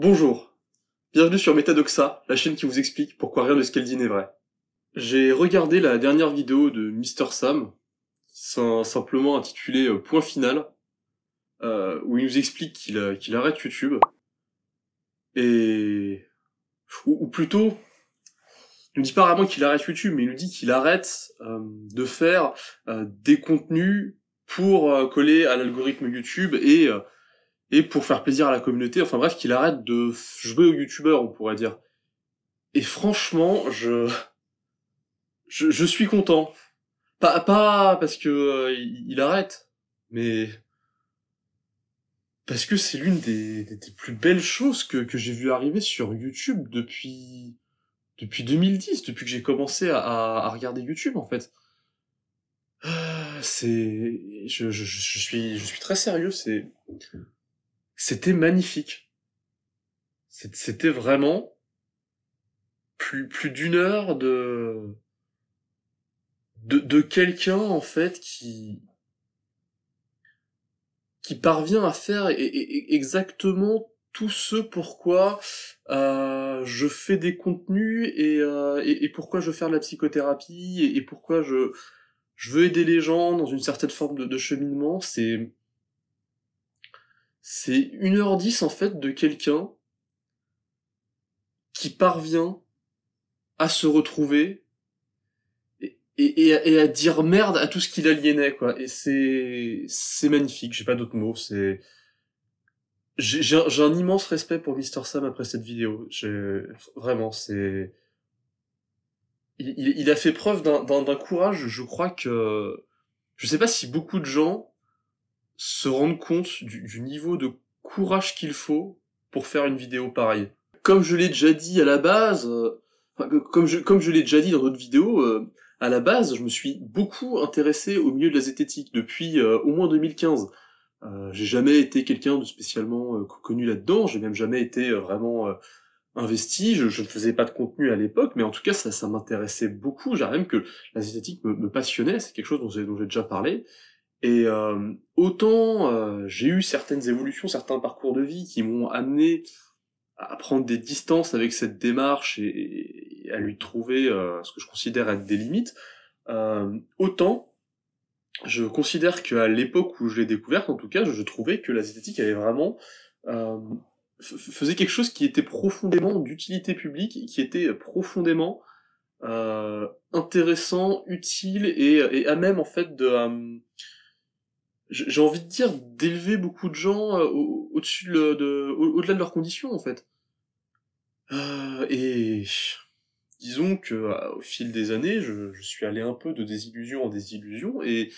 Bonjour, bienvenue sur Metadoxa, la chaîne qui vous explique pourquoi rien de ce qu'elle dit n'est vrai. J'ai regardé la dernière vidéo de Mr Sam, simplement intitulée euh, Point final, euh, où il nous explique qu'il arrête YouTube, et... Ou, plutôt, il nous dit pas vraiment qu'il arrête YouTube, mais il nous dit qu'il arrête euh, de faire des contenus pour coller à l'algorithme YouTube et et pour faire plaisir à la communauté, enfin bref, qu'il arrête de jouer aux youtubeurs, on pourrait dire. Et franchement, je je, suis content. Pas pas parce que euh, il, arrête, mais parce que c'est l'une des, des, plus belles choses que, que j'ai vu arriver sur YouTube depuis depuis 2010, depuis que j'ai commencé à, à, à, regarder YouTube en fait. Ah, c'est je, je, je suis je suis très sérieux, c'est c'était magnifique. C'était vraiment plus, plus d'une heure de, de, quelqu'un, en fait, qui, qui parvient à faire e, e, e, exactement tout ce pourquoi euh, je fais des contenus euh, et, pourquoi je veux faire de la psychothérapie et, pourquoi je, je veux aider les gens dans une certaine forme de, de cheminement, c'est c'est une heure dix, en fait de quelqu'un qui parvient à se retrouver et, à, dire merde à tout ce qu'il aliénait quoi. Et c'est c'est magnifique. J'ai pas d'autres mots. C'est j'ai un, immense respect pour Mr Sam après cette vidéo. Vraiment, c'est il, il, a fait preuve d'un courage. Je crois que je sais pas si beaucoup de gens se rendre compte du, niveau de courage qu'il faut pour faire une vidéo pareille. Comme je l'ai déjà dit à la base, euh, comme je, comme je l'ai déjà dit dans d'autres vidéos, euh, à la base, je me suis beaucoup intéressé au milieu de la zététique depuis euh, au moins 2015. j'ai jamais été quelqu'un de spécialement connu là-dedans, j'ai même jamais été vraiment investi, je, ne faisais pas de contenu à l'époque, mais en tout cas ça, ça m'intéressait beaucoup, j'arrive même que la zététique me, passionnait, c'est quelque chose dont j'ai déjà parlé, et euh, autant euh, j'ai eu certaines évolutions, certains parcours de vie qui m'ont amené à prendre des distances avec cette démarche et, à lui trouver euh, ce que je considère être des limites, autant je considère qu'à l'époque où je l'ai découverte, en tout cas, je, trouvais que la zététique avait vraiment faisait quelque chose qui était profondément d'utilité publique, qui était profondément intéressant, utile et, et, à même en fait de j'ai envie de dire d'élever beaucoup de gens euh, au, dessus de, au, delà de leurs conditions en fait. Euh, et disons que euh, au fil des années, je, suis allé un peu de désillusion en désillusion et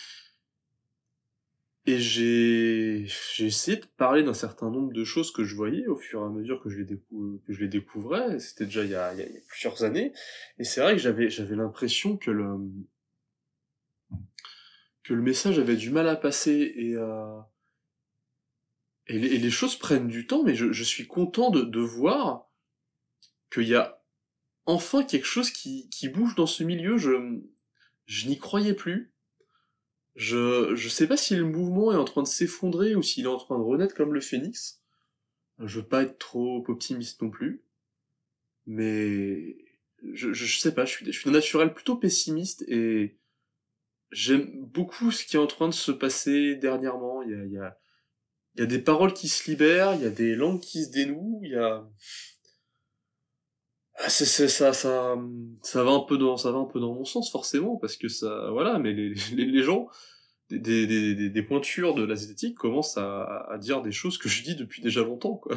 et j'ai j'ai essayé de parler d'un certain nombre de choses que je voyais au fur et à mesure que je les que je les découvrais. C'était déjà il y a, plusieurs années et c'est vrai que j'avais j'avais l'impression que le que le message avait du mal à passer et, euh, et, les, choses prennent du temps, mais je, suis content de, voir qu'il y a enfin quelque chose qui, bouge dans ce milieu. Je, je n'y croyais plus. Je, je sais pas si le mouvement est en train de s'effondrer ou s'il est en train de renaître comme le phénix. Je veux pas être trop optimiste non plus. Mais je, je, sais pas, je suis, je suis naturel plutôt pessimiste et, j'aime beaucoup ce qui est en train de se passer dernièrement. Il y a, des paroles qui se libèrent, il y a des langues qui se dénouent, il y a... Ah, ça, ça, va un peu dans, ça va un peu dans mon sens forcément parce que ça, voilà, mais les, gens, des, des, pointures de l'esthétique commencent à, à, dire des choses que je dis depuis déjà longtemps, quoi.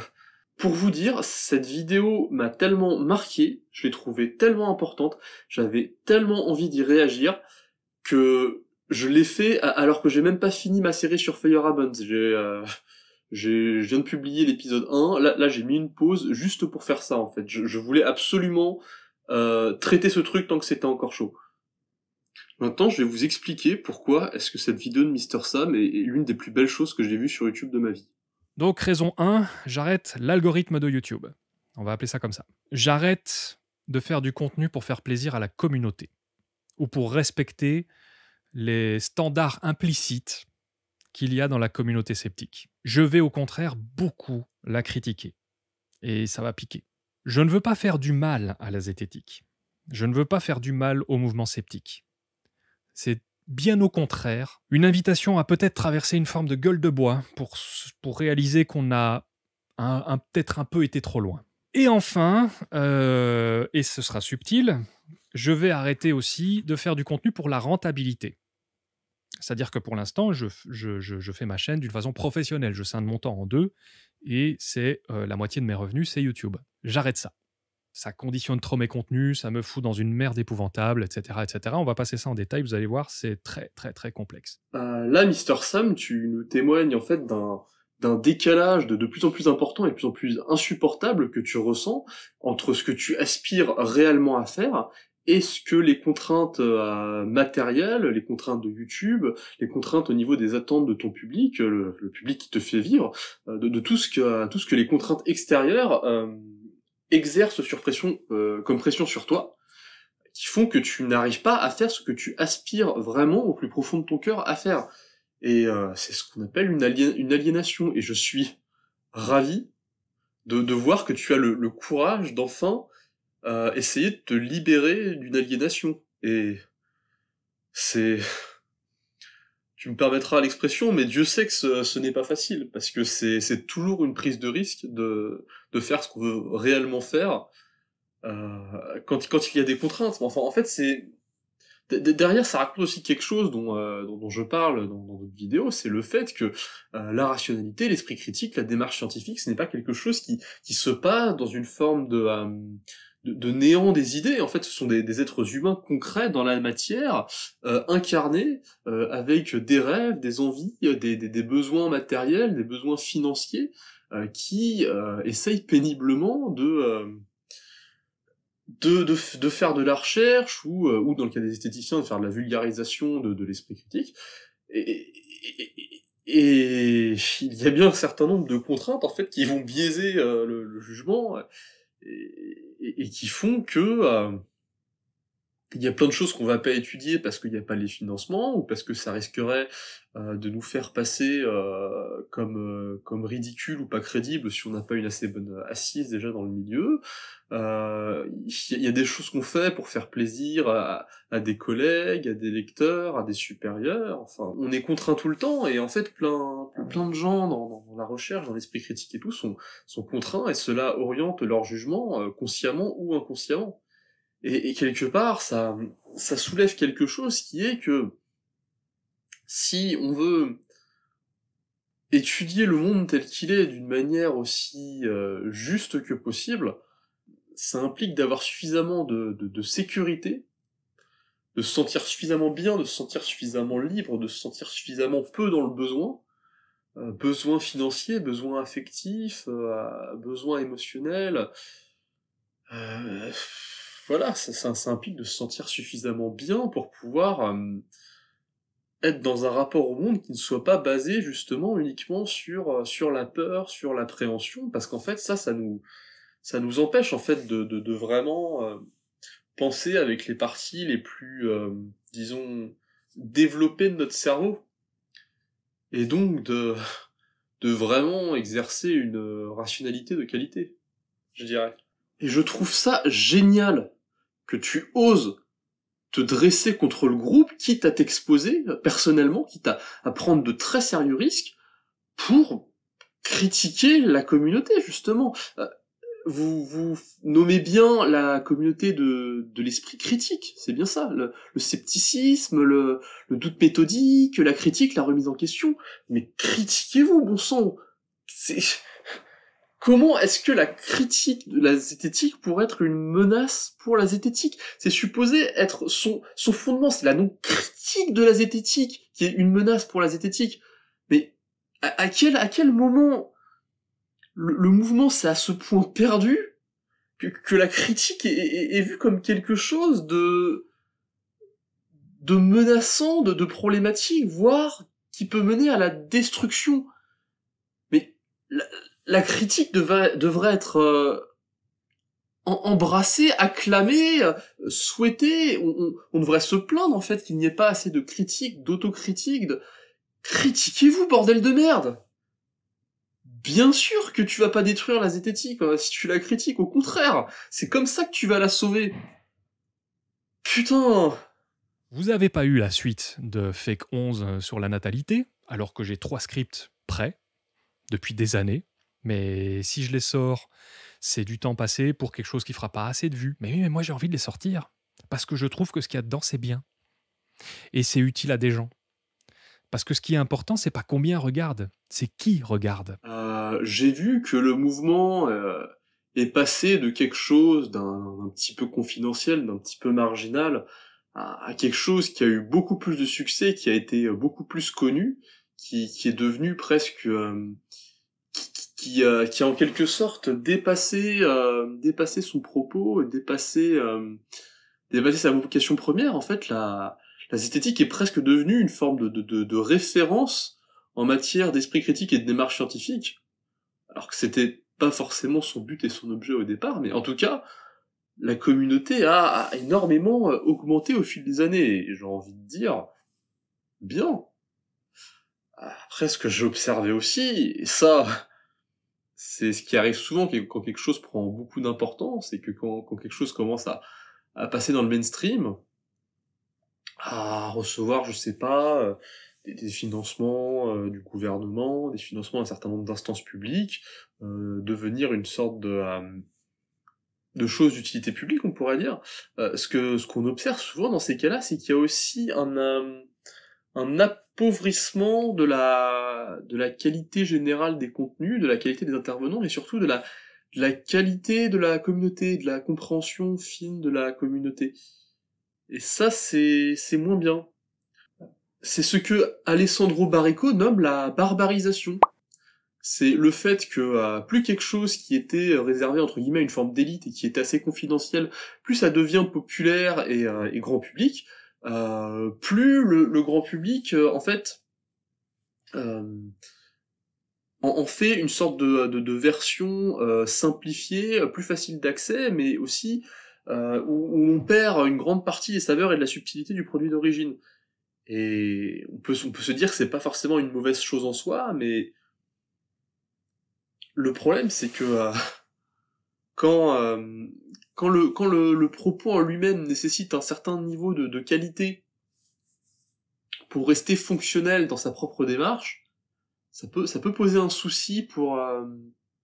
Pour vous dire, cette vidéo m'a tellement marqué, je l'ai trouvée tellement importante, j'avais tellement envie d'y réagir, que je l'ai fait alors que j'ai même pas fini ma série sur Fire J'ai, euh, j'ai, je viens de publier l'épisode 1. Là, j'ai mis une pause juste pour faire ça en fait. Je, voulais absolument euh, traiter ce truc tant que c'était encore chaud. Maintenant, je vais vous expliquer pourquoi est-ce que cette vidéo de Mister Sam est, est l'une des plus belles choses que j'ai vues sur YouTube de ma vie. Donc, raison 1, j'arrête l'algorithme de YouTube. On va appeler ça comme ça. J'arrête de faire du contenu pour faire plaisir à la communauté ou pour respecter les standards implicites qu'il y a dans la communauté sceptique. Je vais au contraire beaucoup la critiquer. Et ça va piquer. Je ne veux pas faire du mal à la zététique. Je ne veux pas faire du mal au mouvement sceptique. C'est bien au contraire une invitation à peut-être traverser une forme de gueule de bois pour, pour réaliser qu'on a peut-être un peu été trop loin. Et enfin, euh, et ce sera subtil, je vais arrêter aussi de faire du contenu pour la rentabilité. C'est-à-dire que pour l'instant, je, fais ma chaîne d'une façon professionnelle. Je scinde mon temps en deux et c'est euh, la moitié de mes revenus, c'est YouTube. J'arrête ça. Ça conditionne trop mes contenus, ça me fout dans une merde épouvantable, etc. etc. On va passer ça en détail, vous allez voir, c'est très, très, très complexe. Bah, là, Mister Sam, tu nous témoignes en fait d'un, décalage de, de plus en plus important et de plus en plus insupportable que tu ressens entre ce que tu aspires réellement à faire est-ce que les contraintes euh, matérielles, les contraintes de YouTube, les contraintes au niveau des attentes de ton public, le, public qui te fait vivre, euh, de, tout ce que tout ce que les contraintes extérieures euh, exercent sur pression comme pression sur toi, qui font que tu n'arrives pas à faire ce que tu aspires vraiment au plus profond de ton cœur à faire. Et c'est ce qu'on appelle une, aliénation. Et je suis ravi de, voir que tu as le, le courage d'enfin essayer de te libérer d'une aliénation. Et c'est... Tu me permettras l'expression, mais Dieu sait que ce, n'est pas facile, parce que c'est toujours une prise de risque de, de faire ce qu'on veut réellement faire euh, quand, quand il y a des contraintes. Enfin, en fait, c'est... Derrière, ça raconte aussi quelque chose euh, dont, je parle dans, dans d'autres vidéos, c'est le fait que euh, la rationalité, l'esprit critique, la démarche scientifique, ce n'est pas quelque chose qui, se passe dans une forme de, de, néant des idées. En fait, ce sont des, êtres humains concrets dans la matière, euh, incarnés euh, avec des rêves, des envies, euh, des, besoins matériels, des besoins financiers, qui essayent péniblement de de, faire de la recherche ou, ou dans le cas des esthéticiens de faire de la vulgarisation de, l'esprit critique et, il y a bien un certain nombre de contraintes en fait qui vont biaiser le jugement et, qui font que euh, il y a plein de choses qu'on va pas étudier parce qu'il n'y a pas les financements ou parce que ça risquerait euh, de nous faire passer euh, comme euh, comme ridicule ou pas crédible si on n'a pas une assez bonne assise déjà dans le milieu. Il y a des choses qu'on fait pour faire plaisir à, des collègues, à des lecteurs, à des supérieurs. Enfin, on est contraint tout le temps et en fait plein plein de gens dans, la recherche, dans l'esprit critique et tout sont sont contraints et cela oriente leur jugement consciemment ou inconsciemment. Et, quelque part, ça, ça soulève quelque chose qui est que si on veut étudier le monde tel qu'il est d'une manière aussi euh, juste que possible, ça implique d'avoir suffisamment de, sécurité, de se sentir suffisamment bien, de se sentir suffisamment libre, de se sentir suffisamment peu dans le besoin, euh, besoin financier, besoin affectif, euh, besoin émotionnel. Euh, voilà, ça, implique de se sentir suffisamment bien pour pouvoir euh, être dans un rapport au monde qui ne soit pas basé justement uniquement sur, euh, sur la peur, sur l'appréhension, parce qu'en fait ça, ça nous, empêche en fait de, vraiment euh, penser avec les parties les plus, disons, développées de notre cerveau, et donc de, de vraiment exercer une rationalité de qualité, je dirais. Et je trouve ça génial que tu oses te dresser contre le groupe, quitte à t'exposer personnellement, quitte à, prendre de très sérieux risques pour critiquer la communauté, justement. Euh, vous, nommez bien la communauté de, l'esprit critique, c'est bien ça, le, scepticisme, le, doute méthodique, la critique, la remise en question. Mais critiquez-vous, bon sang c'est Comment est-ce que la critique de la zététique pourrait être une menace pour la zététique C'est supposé être son, fondement, c'est la non-critique de la zététique qui est une menace pour la zététique. Mais à, quel, à quel moment le, mouvement s'est à ce point perdu que, la critique est, vue comme quelque chose de, de menaçant, de, problématique, voire qui peut mener à la destruction Mais la critique devrait, être euh, embrassée, acclamée, euh, souhaitée. On, devrait se plaindre en fait qu'il n'y ait pas assez de critique, d'autocritique, De... Critiquez-vous, bordel de merde Bien sûr que tu vas pas détruire la zététique hein, si tu la critiques, au contraire, c'est comme ça que tu vas la sauver. Putain Vous avez pas eu la suite de Fake 11 euh, sur la natalité, alors que j'ai trois scripts prêts depuis des années. Mais si je les sors, c'est du temps passé pour quelque chose qui fera pas assez de vues. Mais oui, moi j'ai envie de les sortir parce que je trouve que ce qu'il y a dedans c'est bien et c'est utile à des gens. Parce que ce qui est important, c'est pas combien regarde, c'est qui regarde. Euh, j'ai vu que le mouvement euh, est passé de quelque chose d'un petit peu confidentiel, d'un petit peu marginal, à, quelque chose qui a eu beaucoup plus de succès, qui a été euh, beaucoup plus connu, qui, est devenu presque qui, a euh, en quelque sorte dépassé, euh, son propos, dépassé, euh, dépassé sa vocation première. En fait, la, la zététique est presque devenue une forme de, référence en matière d'esprit critique et de démarche scientifique, alors que c'était pas forcément son but et son objet au départ, mais en tout cas, la communauté a, énormément augmenté au fil des années, et j'ai envie de dire, bien. Après, ce que j'observais aussi, et ça, c'est ce qui arrive souvent quand quelque chose prend beaucoup d'importance et que quand, quelque chose commence à, passer dans le mainstream, à recevoir, je sais pas, euh, des, financements euh, du gouvernement, des financements d'un certain nombre d'instances publiques, euh, devenir une sorte de, chose d'utilité publique, on pourrait dire. ce que ce qu'on observe souvent dans ces cas-là, c'est qu'il y a aussi un, un, pauvrissement de la, de la qualité générale des contenus, de la qualité des intervenants et surtout de la, la qualité de la communauté, de la compréhension fine de la communauté. Et ça, c'est, c'est moins bien. C'est ce que Alessandro Barreco nomme la barbarisation. C'est le fait que euh, plus quelque chose qui était réservé entre guillemets à une forme d'élite et qui est assez confidentiel, plus ça devient populaire et euh, grand public, euh, plus le, grand public, euh, en fait, euh, en, fait une sorte de, version simplifiée, plus facile d'accès, mais aussi où, où, on perd une grande partie des saveurs et de la subtilité du produit d'origine. Et on peut, on peut se dire que c'est pas forcément une mauvaise chose en soi, mais le problème c'est que quand quand le, quand le, propos en lui-même nécessite un certain niveau de, qualité pour rester fonctionnel dans sa propre démarche, ça peut, ça peut poser un souci pour, euh,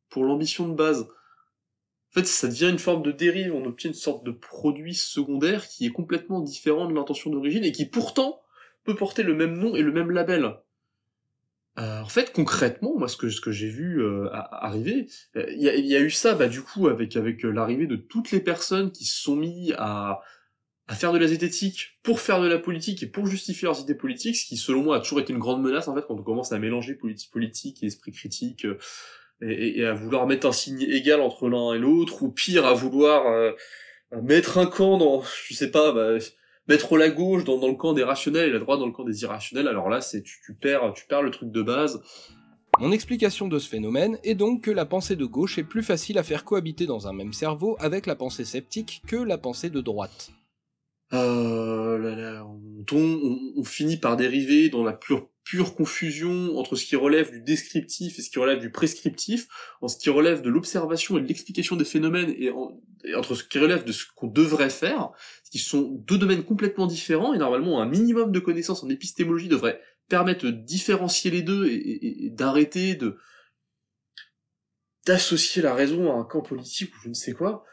pour l'ambition de base. En fait, ça devient une forme de dérive, on obtient une sorte de produit secondaire qui est complètement différent de l'intention d'origine et qui pourtant peut porter le même nom et le même label. Euh, en fait, concrètement, moi, ce que, ce que j'ai vu euh, arriver, euh, il y, a, eu ça, bah, du coup, avec, avec l'arrivée de toutes les personnes qui se sont mis à, faire de la zététique pour faire de la politique et pour justifier leurs idées politiques, ce qui, selon moi, a toujours été une grande menace, en fait, quand on commence à mélanger politique, politique et esprit critique, et, et, à vouloir mettre un signe égal entre l'un et l'autre, ou pire, à vouloir mettre un camp dans, je sais pas, bah, mettre la gauche dans, dans, le camp des rationnels et la droite dans le camp des irrationnels, alors là, c'est tu, tu, perds, tu perds le truc de base. Mon explication de ce phénomène est donc que la pensée de gauche est plus facile à faire cohabiter dans un même cerveau avec la pensée sceptique que la pensée de droite. Oh là, là, on, finit par dériver dans la pure, pure confusion entre ce qui relève du descriptif et ce qui relève du prescriptif, en ce qui relève de l'observation et de l'explication des phénomènes, et, entre ce qui relève de ce qu'on devrait faire, ce qui sont deux domaines complètement différents, et normalement un minimum de connaissances en épistémologie devrait permettre de différencier les deux et, et d'arrêter de d'associer la raison à un camp politique ou je ne sais quoi.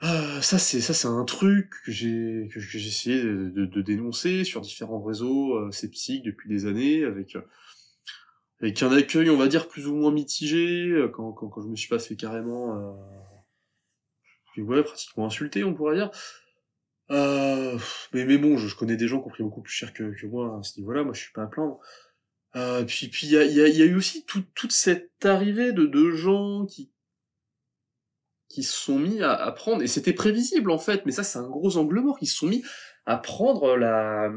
Ah, ça c'est ça c'est un truc que j'ai que, j'ai essayé de, dénoncer sur différents réseaux euh, sceptiques depuis des années avec euh, avec un accueil on va dire plus ou moins mitigé euh, quand, quand, quand je me suis passé carrément ouais pratiquement insulté on pourrait dire mais mais bon je, connais des gens qui ont pris beaucoup plus cher que, que moi à ce niveau-là moi je suis pas à plaindre puis puis il y a, y a eu aussi toute cette arrivée de de gens qui qui se sont mis à, prendre, et c'était prévisible en fait, mais ça c'est un gros angle mort, qui se sont mis à prendre la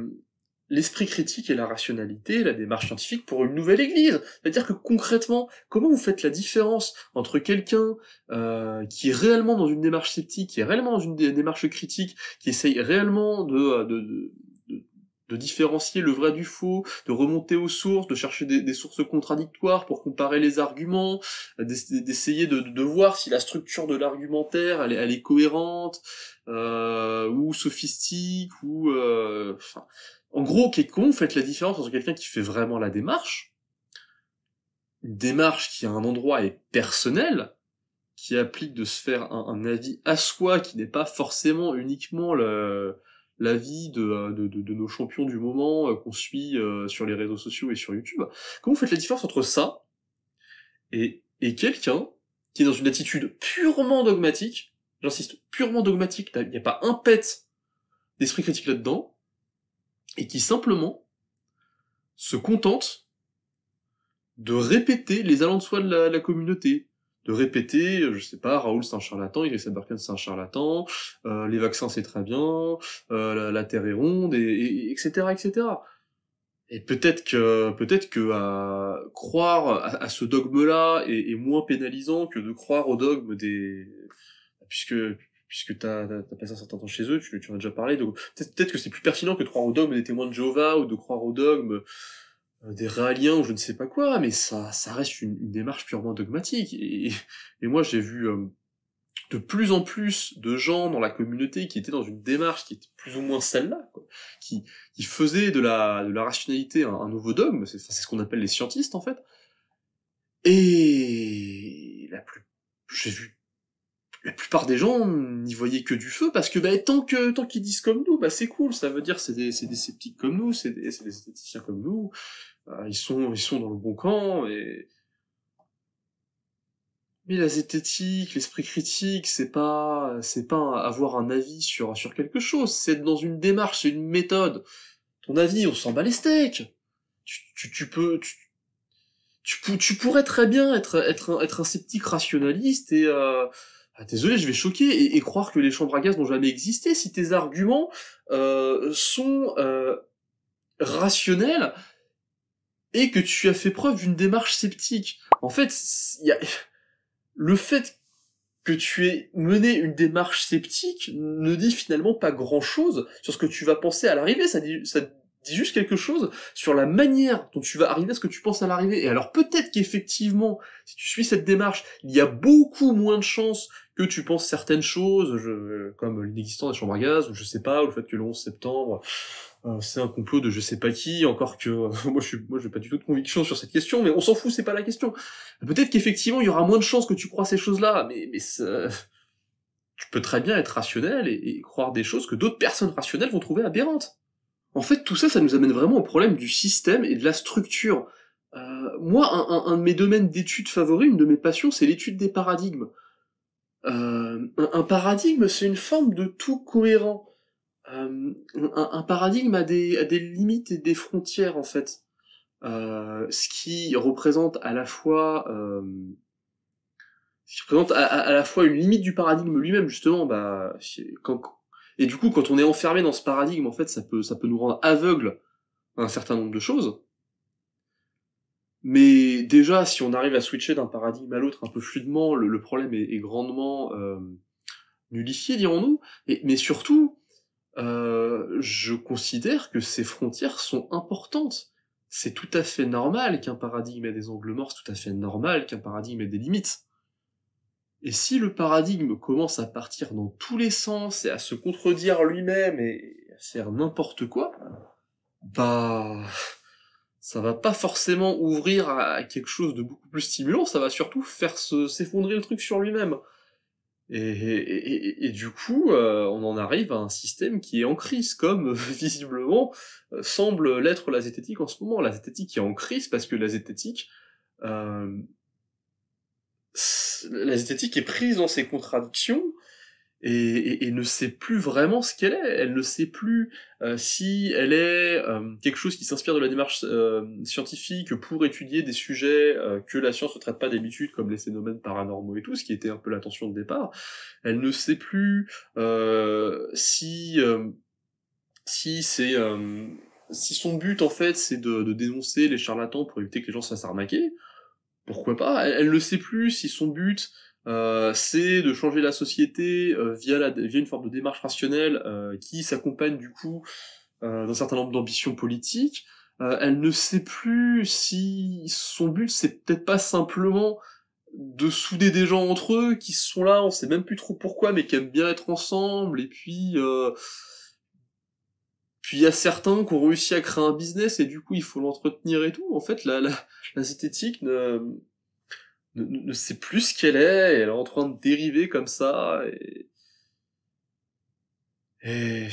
l'esprit critique et la rationalité, la démarche scientifique pour une nouvelle Église. C'est-à-dire que concrètement, comment vous faites la différence entre quelqu'un euh, qui est réellement dans une démarche sceptique, qui est réellement dans une démarche critique, qui essaye réellement de, de de différencier le vrai du faux, de remonter aux sources, de chercher des, sources contradictoires pour comparer les arguments, d'essayer de, voir si la structure de l'argumentaire elle, est cohérente euh, ou sophistique ou euh, en gros qu'est-ce fait la différence entre quelqu'un qui fait vraiment la démarche, une démarche qui à un endroit est personnel, qui applique de se faire un avis à soi qui n'est pas forcément uniquement le la vie euh, de, nos champions du moment euh, qu'on suit euh, sur les réseaux sociaux et sur YouTube. Comment vous faites la différence entre ça et, quelqu'un qui est dans une attitude purement dogmatique, j'insiste, purement dogmatique, il n'y a pas un pet d'esprit critique là-dedans, et qui simplement se contente de répéter les allants de soi de la communauté, de répéter, je sais pas, Raoul c'est un charlatan, Iris Barkin c'est un charlatan, euh, les vaccins c'est très bien, euh, la, Terre est ronde, et, etc., etc. Et peut-être que peut-être que à croire à, ce dogme-là est, moins pénalisant que de croire au dogme des puisque puisque t'as as, passé un certain temps chez eux, tu, en as déjà parlé, donc peut-être que c'est plus pertinent que de croire au dogme des témoins de Jéhovah ou de croire au dogme euh, des réaliens ou je ne sais pas quoi, mais ça, ça reste une, démarche purement dogmatique. Et, et moi, j'ai vu euh, de plus en plus de gens dans la communauté qui étaient dans une démarche qui était plus ou moins celle-là, qui, qui faisait de la, de la rationalité un, nouveau dogme, c'est ce qu'on appelle les scientistes en fait. Et la plus, j'ai vu la plupart des gens n'y voyaient que du feu parce que bah, tant que tant qu'ils disent comme nous, bah c'est cool, ça veut dire c'est des c'est des sceptiques comme nous, c'est des c'est esthéticiens comme nous, bah, ils sont ils sont dans le bon camp et mais la zététique, l'esprit critique, c'est pas c'est pas avoir un avis sur sur quelque chose, c'est être dans une démarche, c'est une méthode. Ton avis, on s'en bat les steaks. Tu, tu, peux tu, tu, pourrais très bien être, être, un, être un sceptique rationaliste et, euh, ah, désolé, je vais choquer et, croire que les chambres à gaz n'ont jamais existé si tes arguments euh, sont euh, rationnels et que tu as fait preuve d'une démarche sceptique. En fait, y a... le fait que tu aies mené une démarche sceptique ne dit finalement pas grand-chose sur ce que tu vas penser à l'arrivée. Ça dit, ça dit juste quelque chose sur la manière dont tu vas arriver à ce que tu penses à l'arrivée. Et alors peut-être qu'effectivement, si tu suis cette démarche, il y a beaucoup moins de chances tu penses certaines choses, comme l'existence des chambres à gaz, ou je sais pas, ou le fait que le 11 septembre, euh, c'est un complot de je sais pas qui, encore que euh, moi je suis, moi j'ai pas du tout de conviction sur cette question, mais on s'en fout, c'est pas la question. Peut-être qu'effectivement il y aura moins de chances que tu crois ces choses-là, mais mais tu peux très bien être rationnel et, croire des choses que d'autres personnes rationnelles vont trouver aberrantes. En fait, tout ça, ça nous amène vraiment au problème du système et de la structure. Euh, moi, un, un, de mes domaines d'études favoris, une de mes passions, c'est l'étude des paradigmes. Euh, un, paradigme, c'est une forme de tout cohérent. Euh, un, paradigme a des, des, limites et des frontières en fait. Euh, ce qui représente à la fois la fois une limite du paradigme lui-même justement bah, et du coup quand on est enfermé dans ce paradigme en fait ça peut ça peut nous rendre aveugle à un certain nombre de choses mais déjà, si on arrive à switcher d'un paradigme à l'autre un peu fluidement, le, problème est, grandement euh, nullifié, dirons-nous. Mais surtout, euh, je considère que ces frontières sont importantes. C'est tout à fait normal qu'un paradigme ait des angles morts, c'est tout à fait normal qu'un paradigme ait des limites. Et si le paradigme commence à partir dans tous les sens et à se contredire lui-même et à faire n'importe quoi, bah ça va pas forcément ouvrir à quelque chose de beaucoup plus stimulant, ça va surtout faire s'effondrer le truc sur lui-même. Et, du coup, euh, on en arrive à un système qui est en crise, comme visiblement euh, semble l'être la zététique en ce moment. La zététique est en crise parce que la zététique, euh, la zététique est prise dans ses contradictions, et, ne sait plus vraiment ce qu'elle est. Elle ne sait plus euh, si elle est euh, quelque chose qui s'inspire de la démarche euh, scientifique pour étudier des sujets que la science ne traite pas d'habitude, comme les phénomènes paranormaux et tout, ce qui était un peu l'attention de départ. Elle ne sait plus si si si son but en fait c'est de, de, dénoncer les charlatans pour éviter que les gens se fassent arnaquer. Pourquoi pas Elle ne sait plus si son but euh, c'est de changer la société euh, via, la, via une forme de démarche rationnelle euh, qui s'accompagne du coup d'un certain nombre d'ambitions politiques. elle ne sait plus si son but c'est peut-être pas simplement de souder des gens entre eux qui sont là, on sait même plus trop pourquoi, mais qui aiment bien être ensemble. Et puis, puis il y a certains qui ont réussi à créer un business et du coup il faut l'entretenir et tout. En fait, la, la, la zététique ne ne, ne, sait plus ce qu'elle est, elle est en train de dériver comme ça, et... et...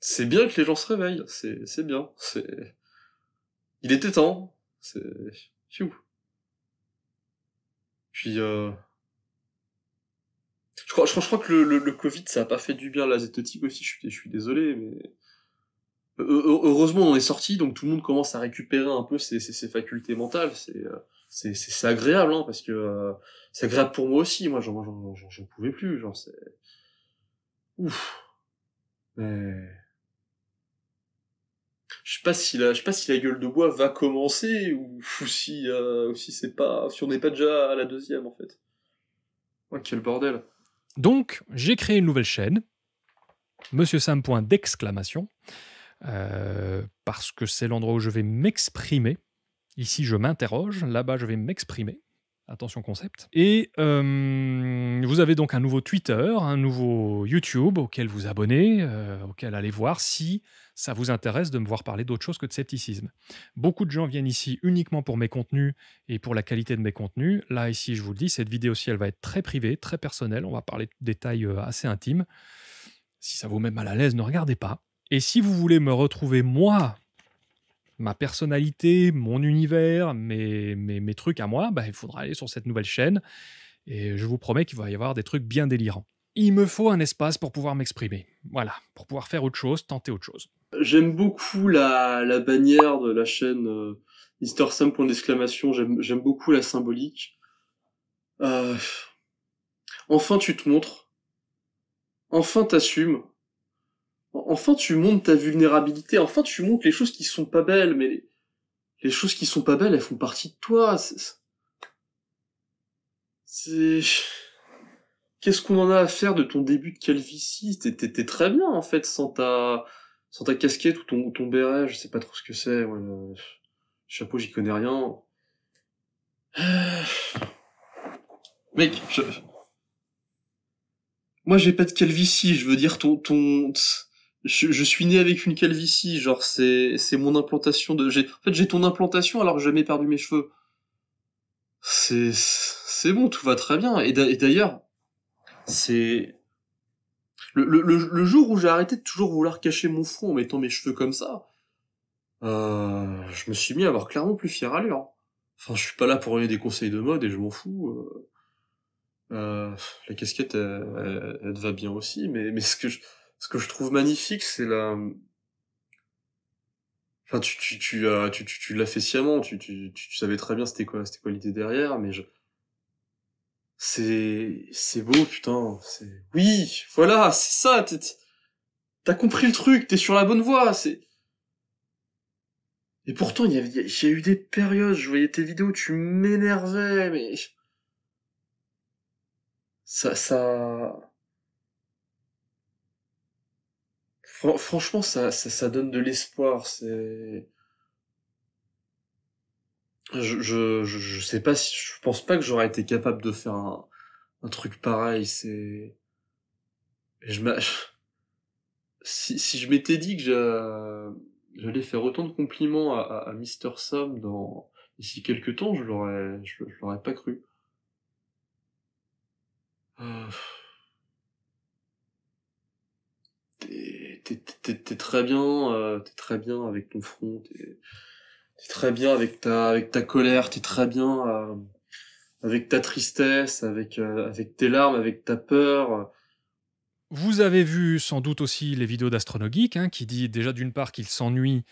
C'est bien que les gens se réveillent, c'est bien, c'est... Il était temps, c'est... Puis... Euh, je crois, je crois, je crois, que le, le, Covid, ça a pas fait du bien à la zététique aussi, je suis, je désolé, mais... Heureusement, on est sorti, donc tout le monde commence à récupérer un peu ses, facultés mentales. C'est, euh, c'est agréable hein, parce que euh, c'est agréable pour moi aussi moi j'en pouvais plus genre c'est ouf mais je sais pas si la je sais pas si la gueule de bois va commencer ou, euh, si c'est pas si on n'est pas déjà à la deuxième en fait quel bordel donc j'ai créé une nouvelle chaîne Monsieur Sam point d'exclamation euh, parce que c'est l'endroit où je vais m'exprimer Ici, je m'interroge, là-bas, je vais m'exprimer. Attention concept. Et euh, vous avez donc un nouveau Twitter, un nouveau YouTube auquel vous abonnez, euh, auquel allez voir si ça vous intéresse de me voir parler d'autre chose que de scepticisme. Beaucoup de gens viennent ici uniquement pour mes contenus et pour la qualité de mes contenus. Là, ici, je vous le dis, cette vidéo-ci, elle va être très privée, très personnelle. On va parler de détails euh, assez intimes. Si ça vous met mal à l'aise, ne regardez pas. Et si vous voulez me retrouver, moi, ma personnalité, mon univers, mes, trucs à moi, bah, il faudra aller sur cette nouvelle chaîne. Et je vous promets qu'il va y avoir des trucs bien délirants. Il me faut un espace pour pouvoir m'exprimer. Voilà, pour pouvoir faire autre chose, tenter autre chose. J'aime beaucoup la, bannière de la chaîne euh, simple. point d'exclamation. J'aime beaucoup la symbolique. Euh, enfin, tu te montres. Enfin, t'assumes. Enfin, tu montres ta vulnérabilité. Enfin, tu montres les choses qui sont pas belles, mais les, choses qui sont pas belles, elles font partie de toi. C'est... Qu'est-ce qu'on en a à faire de ton début de calvitie T'es très bien, en fait, sans ta, sans ta casquette ou ton, ou Je sais pas trop ce que c'est. Chapeau, j'y connais rien. Mec, je... Moi, j'ai pas de calvitie. Je veux dire, ton... ton je, suis né avec une calvitie, genre c'est c'est mon implantation de en fait j'ai ton implantation alors que j'ai jamais perdu mes cheveux. C'est c'est bon, tout va très bien et d'ailleurs c'est le, jour où j'ai arrêté de toujours vouloir cacher mon front en mettant mes cheveux comme ça, euh, je me suis mis à avoir clairement plus fière allure. Enfin, je suis pas là pour donner des conseils de mode et je m'en fous. Euh. Euh, la casquette, elle, va bien aussi, mais, mais ce que je, ce que je trouve magnifique, c'est la. Enfin, tu tu tu euh, l'as fait sciemment. Tu, savais très bien c'était quoi c'était quoi l'idée derrière, mais je. C'est c'est beau putain. C'est oui, voilà, c'est ça. T'as compris le truc. T'es sur la bonne voie. C'est. Et pourtant, il y a eu des périodes, je voyais tes vidéos, tu m'énervais, mais ça, ça, franchement, ça, ça, donne de l'espoir. C'est. Je, je, je, sais pas si. Je pense pas que j'aurais été capable de faire un, truc pareil. C'est. Je si, si je m'étais dit que j'allais faire autant de compliments à, à, à Mister dans ici, quelques temps, je l'aurais, je, l'aurais pas cru. Euh, t'es très bien, euh, t'es très bien avec ton front, t'es très bien avec ta avec ta colère, t'es très bien euh, avec ta tristesse, avec euh, avec tes larmes, avec ta peur. Vous avez vu sans doute aussi les vidéos d'Astronogeek, hein, qui dit déjà d'une part qu'il s'ennuie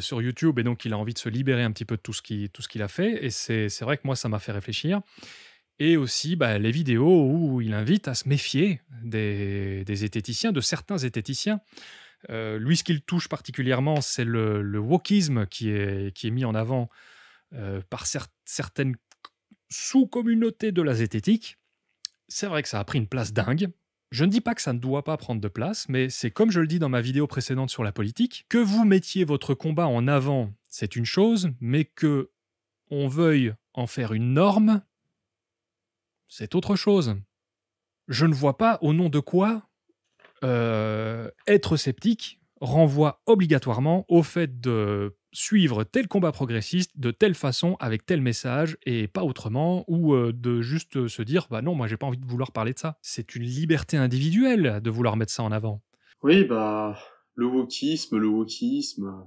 sur YouTube et donc il a envie de se libérer un petit peu de tout ce qu'il a fait. Et c'est vrai que moi, ça m'a fait réfléchir et aussi bah, les vidéos où il invite à se méfier des, des zététiciens, de certains zététiciens. Euh, lui, ce qu'il touche particulièrement, c'est le, le, wokisme qui est, qui est mis en avant euh, par certaines sous-communautés de la zététique. C'est vrai que ça a pris une place dingue. Je ne dis pas que ça ne doit pas prendre de place, mais c'est comme je le dis dans ma vidéo précédente sur la politique, que vous mettiez votre combat en avant, c'est une chose, mais que on veuille en faire une norme, c'est autre chose. Je ne vois pas au nom de quoi euh, être sceptique renvoie obligatoirement au fait de suivre tel combat progressiste de telle façon avec tel message et pas autrement ou euh, de juste se dire bah non moi j'ai pas envie de vouloir parler de ça c'est une liberté individuelle de vouloir mettre ça en avant oui bah le wokisme le wokisme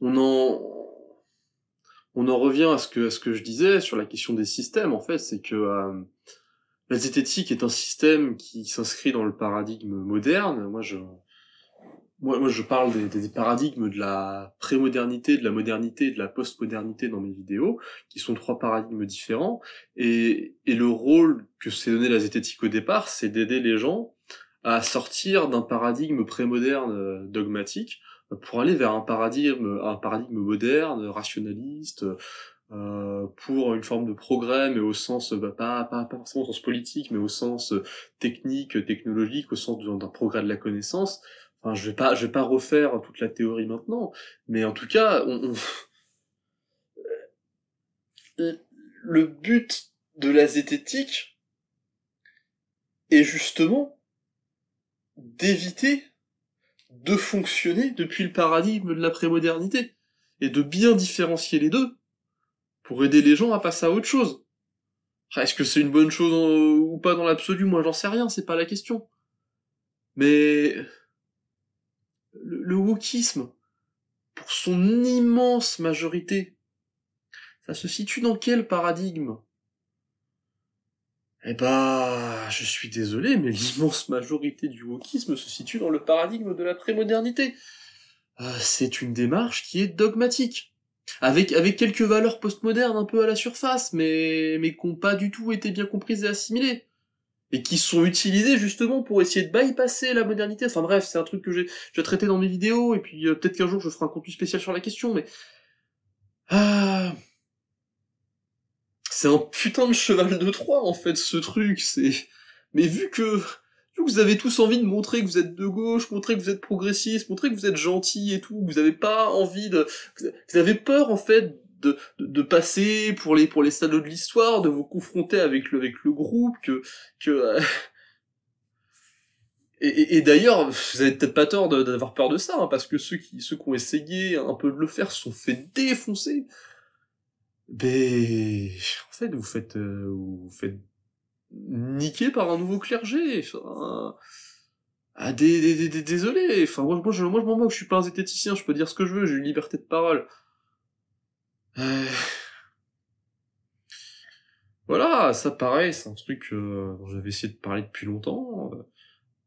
on en on en revient à ce que, je disais sur la question des systèmes, en fait, c'est que euh, la zététique est un système qui s'inscrit dans le paradigme moderne. Moi, je, parle des, paradigmes de la prémodernité, de la modernité, de la postmodernité dans mes vidéos, qui sont trois paradigmes différents. Et, et le rôle que s'est donné la zététique au départ, c'est d'aider les gens à sortir d'un paradigme prémoderne euh, dogmatique pour aller vers un paradigme, un paradigme moderne, rationaliste, euh, pour une forme de progrès, mais au sens bah, pas, pas, pas forcément au sens politique, mais au sens euh, technique, technologique, au sens d'un progrès de la connaissance. Enfin, je vais pas, je vais pas refaire toute la théorie maintenant, mais en tout cas, le but de la zététique est justement d'éviter de fonctionner depuis le paradigme de la prémodernité et de bien différencier les deux pour aider les gens à passer à autre chose. Ah, est-ce que c'est une bonne chose euh, ou pas dans l'absolu Moi, j'en sais rien, c'est pas la question. Mais le, le wokisme, pour son immense majorité, ça se situe dans quel paradigme eh bah, je suis désolé, mais l'immense majorité du wokisme se situe dans le paradigme de la prémodernité. modernité euh, c'est une démarche qui est dogmatique, avec, avec quelques valeurs postmodernes un peu à la surface, mais, mais qui n'ont pas du tout été bien comprises et assimilées, et qui sont utilisées justement pour essayer de bypasser la modernité. Enfin bref, c'est un truc que j'ai, traité dans mes vidéos, et puis euh, peut-être qu'un jour je ferai un contenu spécial sur la question, mais... Ah c'est un putain de cheval de Troie en fait ce truc, c'est... Mais vu que... vous avez tous envie de montrer que vous êtes de gauche, montrer que vous êtes progressiste, montrer que vous êtes gentil et tout, vous avez pas envie de... Vous avez peur en fait de, passer pour les pour les salauds de l'histoire, de vous confronter avec le avec le groupe que que euh, et, d'ailleurs vous avez peut-être pas tort d'avoir peur de ça hein, parce que ceux qui ceux qui ont essayé un peu de le faire se sont fait défoncer ben, en fait, vous faites, euh, vous faites niquer par un nouveau clergé. ah, des, désolé. Enfin, moi, moi, je, moi, m'en moque. Je suis pas un zététicien. Je peux dire ce que je veux. J'ai une liberté de parole. Euh, voilà, ça paraît, c'est un truc euh, dont j'avais essayé de parler depuis longtemps.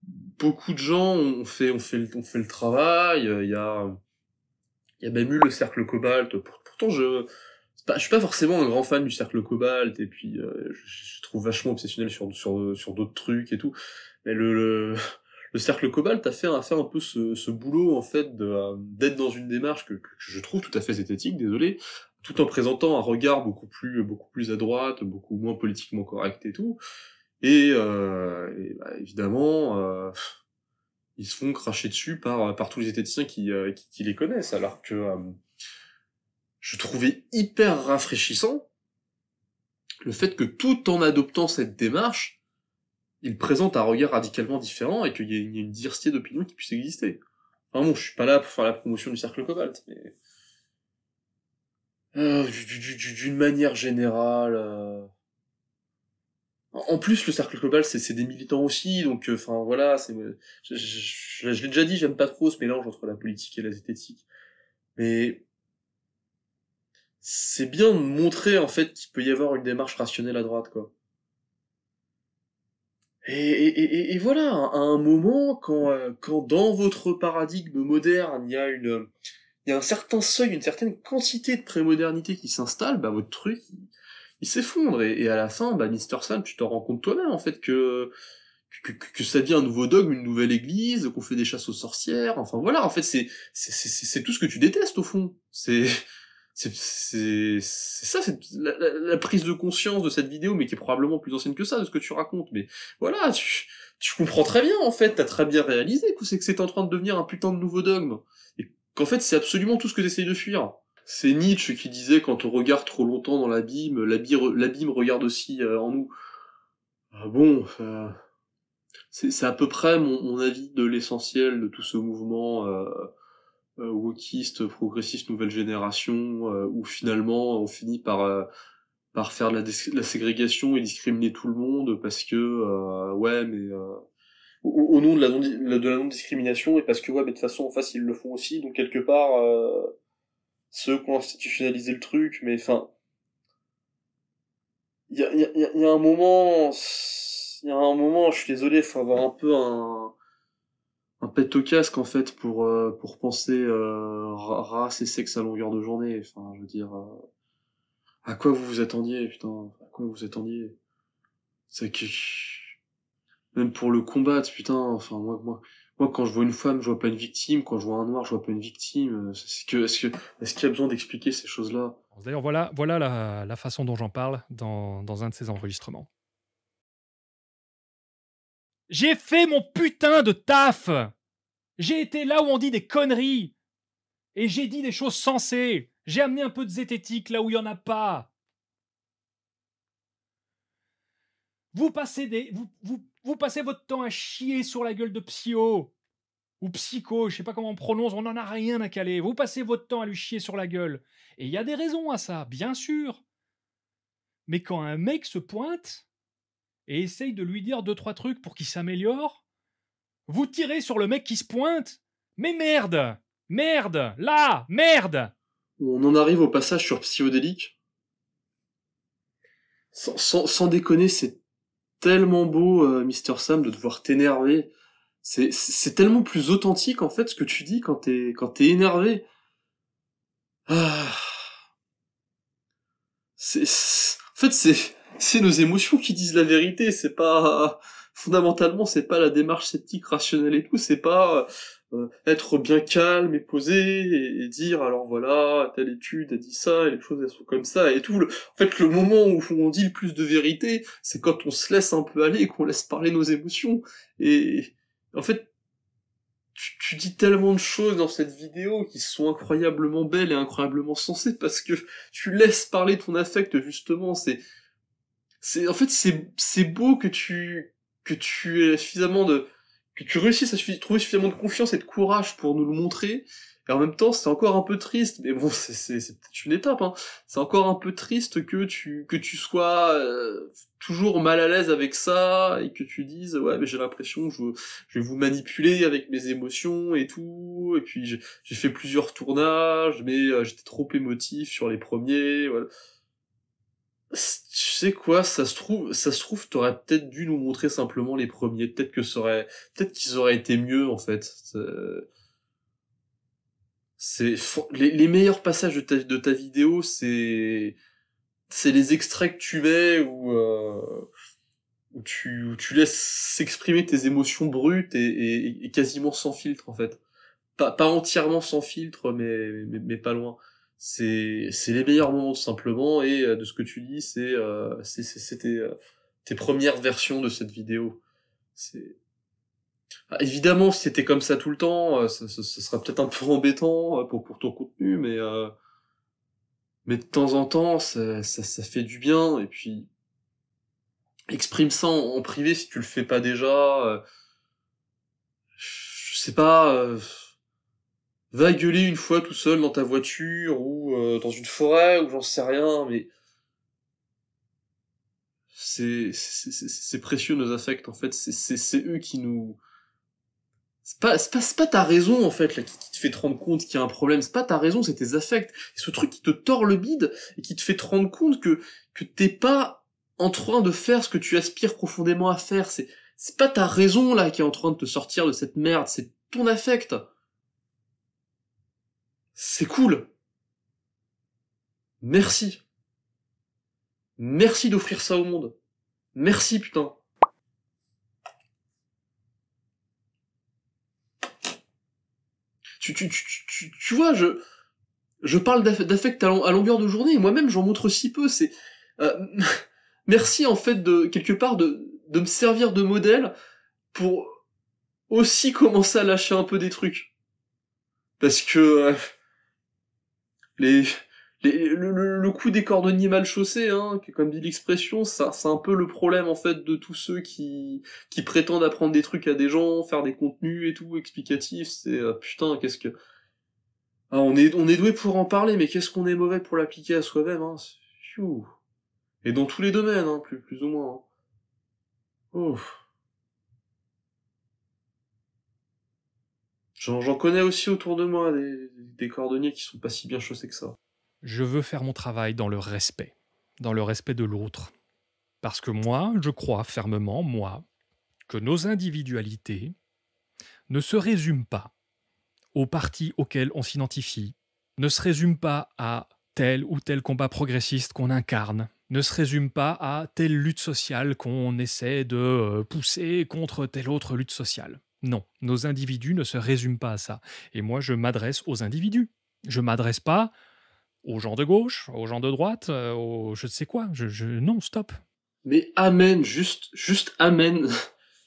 Beaucoup de gens ont fait, on fait, fait le travail. Il y a, il y a même eu le cercle cobalt. Pourtant, je je suis pas forcément un grand fan du cercle cobalt et puis euh, je, trouve vachement obsessionnel sur sur, sur d'autres trucs et tout. Mais le, cercle cobalt a fait a fait un peu ce, boulot en fait euh, d'être dans une démarche que, je trouve tout à fait zététique, désolé, tout en présentant un regard beaucoup plus beaucoup plus à droite, beaucoup moins politiquement correct et tout. Et, euh, et bah, évidemment. Euh, ils se font cracher dessus par, par tous les esthéticiens qui, qui les connaissent, alors que je trouvais hyper rafraîchissant le fait que tout en adoptant cette démarche, il présente un regard radicalement différent et qu'il y ait une diversité d'opinions qui puisse exister. Enfin bon, je suis pas là pour faire la promotion du cercle cobalt, mais euh, d'une manière générale. Euh, en plus, le cercle cobalt, c'est des militants aussi, donc euh, enfin voilà, c'est je, l'ai déjà dit, j'aime pas trop ce mélange entre la politique et la zététique. Mais c'est bien de montrer en fait qu'il peut y avoir une démarche rationnelle à droite, quoi. Et, et, voilà, à un moment, quand, euh, quand dans votre paradigme moderne, il y a une, il y a un certain seuil, une certaine quantité de prémodernité qui s'installe, bah votre truc, il, s'effondre. Et, à la fin, bah Mister Sun, tu t'en rends compte toi-même en fait que que, ça devient un nouveau dogme, une nouvelle église, qu'on fait des chasses aux sorcières, enfin voilà, en fait c'est c'est tout ce que tu détestes au fond. C'est c'est ça, c'est la, prise de conscience de cette vidéo, mais qui est probablement plus ancienne que ça, de ce que tu racontes. Mais voilà, tu, comprends très bien, en fait, t'as très bien réalisé que c'est que c'est en train de devenir un putain de nouveau dogme. Et qu'en fait, c'est absolument tout ce que j'essaye de fuir. C'est Nietzsche qui disait quand on regarde trop longtemps dans l'abîme, l'abîme regarde aussi euh, en nous. Ah bon, c'est à peu près mon avis de l'essentiel de tout ce mouvement euh, euh, wokiste, progressiste, nouvelle génération, euh, où finalement on finit par euh, par faire la, la, ségrégation et discriminer tout le monde parce que euh, ouais mais euh, au, nom de la non de la non discrimination et parce que ouais mais de toute façon en face ils le font aussi donc quelque part ceux qui ont institutionnalisé le truc mais enfin il y a, y a un moment il y a un moment je suis désolé faut avoir un peu un pète au casque en fait pour euh, pour penser euh, race et sexe à longueur de journée. Enfin, je veux dire, euh, à quoi vous vous attendiez, putain, à quoi vous vous attendiez C'est même pour le combat, putain, enfin moi moi quand je vois une femme, je vois pas une victime. Quand je vois un noir, je vois pas une victime. Est-ce que ce que ce qu'il y a besoin d'expliquer ces choses-là D'ailleurs, voilà voilà la, façon dont j'en parle dans dans un de ces enregistrements. J'ai fait mon putain de taf j'ai été là où on dit des conneries. Et j'ai dit des choses sensées. J'ai amené un peu de zététique là où il n'y en a pas. Vous passez, vous, passez votre temps à chier sur la gueule de psycho Ou Psycho, je ne sais pas comment on prononce, on n'en a rien à caler. Vous passez votre temps à lui chier sur la gueule. Et il y a des raisons à ça, bien sûr. Mais quand un mec se pointe et essaye de lui dire deux, trois trucs pour qu'il s'améliore, vous tirez sur le mec qui se pointe Mais merde Merde Là Merde On en arrive au passage sur Psychodélique. Sans, déconner, c'est tellement beau, Mr euh, Mister Sam, de te voir t'énerver. C'est tellement plus authentique, en fait, ce que tu dis quand t'es énervé. Ah. C'est... En fait, c'est nos émotions qui disent la vérité, c'est pas fondamentalement, c'est pas la démarche sceptique, rationnelle et tout, c'est pas euh, euh, être bien calme et posé et, dire alors voilà, telle étude a dit ça et les choses elles sont comme ça et tout. en fait, le moment où on dit le plus de vérité, c'est quand on se laisse un peu aller et qu'on laisse parler nos émotions. Et en fait, tu, tu, dis tellement de choses dans cette vidéo qui sont incroyablement belles et incroyablement sensées parce que tu laisses parler ton affect justement. C'est, c'est en fait c'est c'est beau que tu que tu suffisamment de, que tu réussisses à trouver suffisamment de confiance et de courage pour nous le montrer. Et en même temps, c'est encore un peu triste, mais bon, c'est peut-être une étape. Hein. C'est encore un peu triste que tu que tu sois euh, toujours mal à l'aise avec ça et que tu dises ouais, mais j'ai l'impression que je, vais vous manipuler avec mes émotions et tout. Et puis j'ai fait plusieurs tournages, mais euh, j'étais trop émotif sur les premiers tu sais quoi, ça se trouve, ça se trouve, t'aurais peut-être dû nous montrer simplement les premiers. Peut-être que ça peut-être qu'ils auraient été mieux en fait. C'est les, meilleurs passages de ta, vidéo, c'est c'est les extraits que tu mets ou euh, où tu tu laisses s'exprimer tes émotions brutes et, quasiment sans filtre en fait. Pas entièrement sans filtre, mais pas loin c'est c'est les meilleurs moments tout simplement et euh, de ce que tu dis c'est euh, c'est tes, euh, tes, premières versions de cette vidéo c'est ah, évidemment si c'était comme ça tout le temps ça, ça, serait peut-être un peu embêtant pour pour ton contenu mais mais de temps en temps ça, ça, fait du bien et puis exprime ça en, privé si tu le fais pas déjà je sais pas va gueuler une fois tout seul dans ta voiture ou euh, dans une forêt ou j'en sais rien, mais c'est c'est précieux nos affects en fait, c'est eux qui nous c'est pas, pas, pas ta raison en fait là qui, te fait te rendre compte qu'il y a un problème, c'est pas ta raison, c'est tes affects, ce truc qui te tord le bide et qui te fait te rendre compte que que t'es pas en train de faire ce que tu aspires profondément à faire, c'est c'est pas ta raison là qui est en train de te sortir de cette merde, c'est ton affect c'est cool. Merci. Merci d'offrir ça au monde. Merci, putain. Tu, tu, tu, tu, vois, je, je parle d'affect à, longueur de journée, et moi-même j'en montre si peu, c'est... Euh, merci en fait de, quelque part, de, de me servir de modèle pour aussi commencer à lâcher un peu des trucs. Parce que... Euh, les, les le, le, le, coup des cordonniers mal chaussés, hein, comme dit l'expression, ça, c'est un peu le problème en fait de tous ceux qui, qui prétendent apprendre des trucs à des gens, faire des contenus et tout explicatifs. C'est euh, putain, qu'est-ce que ah, on est on est doué pour en parler, mais qu'est-ce qu'on est mauvais pour l'appliquer à soi-même. Hein. Et dans tous les domaines, hein, plus plus ou moins. Hein. Ouf. J'en connais aussi autour de moi des, des, cordonniers qui sont pas si bien chaussés que ça. Je veux faire mon travail dans le respect, dans le respect de l'autre. Parce que moi, je crois fermement, moi, que nos individualités ne se résument pas aux partis auxquels on s'identifie, ne se résument pas à tel ou tel combat progressiste qu'on incarne, ne se résument pas à telle lutte sociale qu'on essaie de pousser contre telle autre lutte sociale. Non, nos individus ne se résument pas à ça. Et moi, je m'adresse aux individus. Je m'adresse pas aux gens de gauche, aux gens de droite, euh, aux je ne sais quoi. Non, stop. Mais amen, juste, juste amen.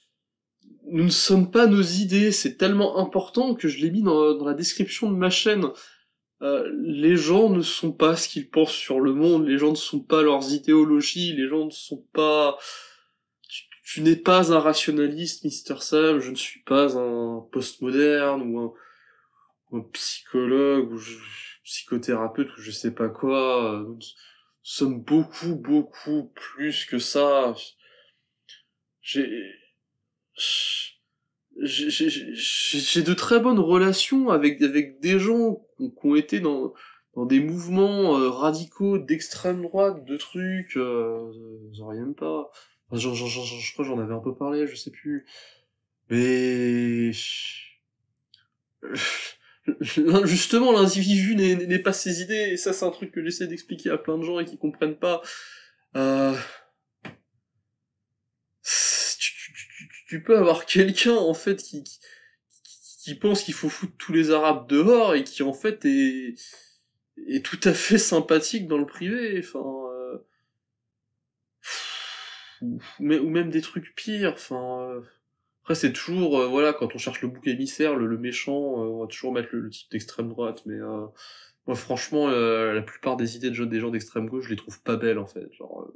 Nous ne sommes pas nos idées, c'est tellement important que je l'ai mis dans, la description de ma chaîne. Euh, les gens ne sont pas ce qu'ils pensent sur le monde, les gens ne sont pas leurs idéologies, les gens ne sont pas je n'es pas un rationaliste, Mister Sam, je ne suis pas un postmoderne ou un, psychologue ou psychothérapeute ou je sais pas quoi. Nous sommes beaucoup, beaucoup plus que ça. J'ai, j'ai de très bonnes relations avec, avec des gens qui ont été dans, dans des mouvements euh, radicaux d'extrême droite, de trucs, euh, rien pas genre, genre, je crois que j'en avais un peu parlé, je sais plus. Mais... Justement, l'individu n'est pas ses idées, et ça c'est un truc que j'essaie d'expliquer à plein de gens et qui comprennent pas. Euh, tu, peux avoir quelqu'un en fait qui, pense qu'il faut foutre tous les Arabes dehors et qui en fait est, est tout à fait sympathique dans le privé. Enfin, ou, même des trucs pires. Enfin, euh. après c'est toujours euh, voilà quand on cherche le bouc émissaire, le, méchant, euh, on va toujours mettre le, type d'extrême droite, mais moi, franchement, la plupart des idées de des gens d'extrême gauche, je les trouve pas belles, en fait. Genre,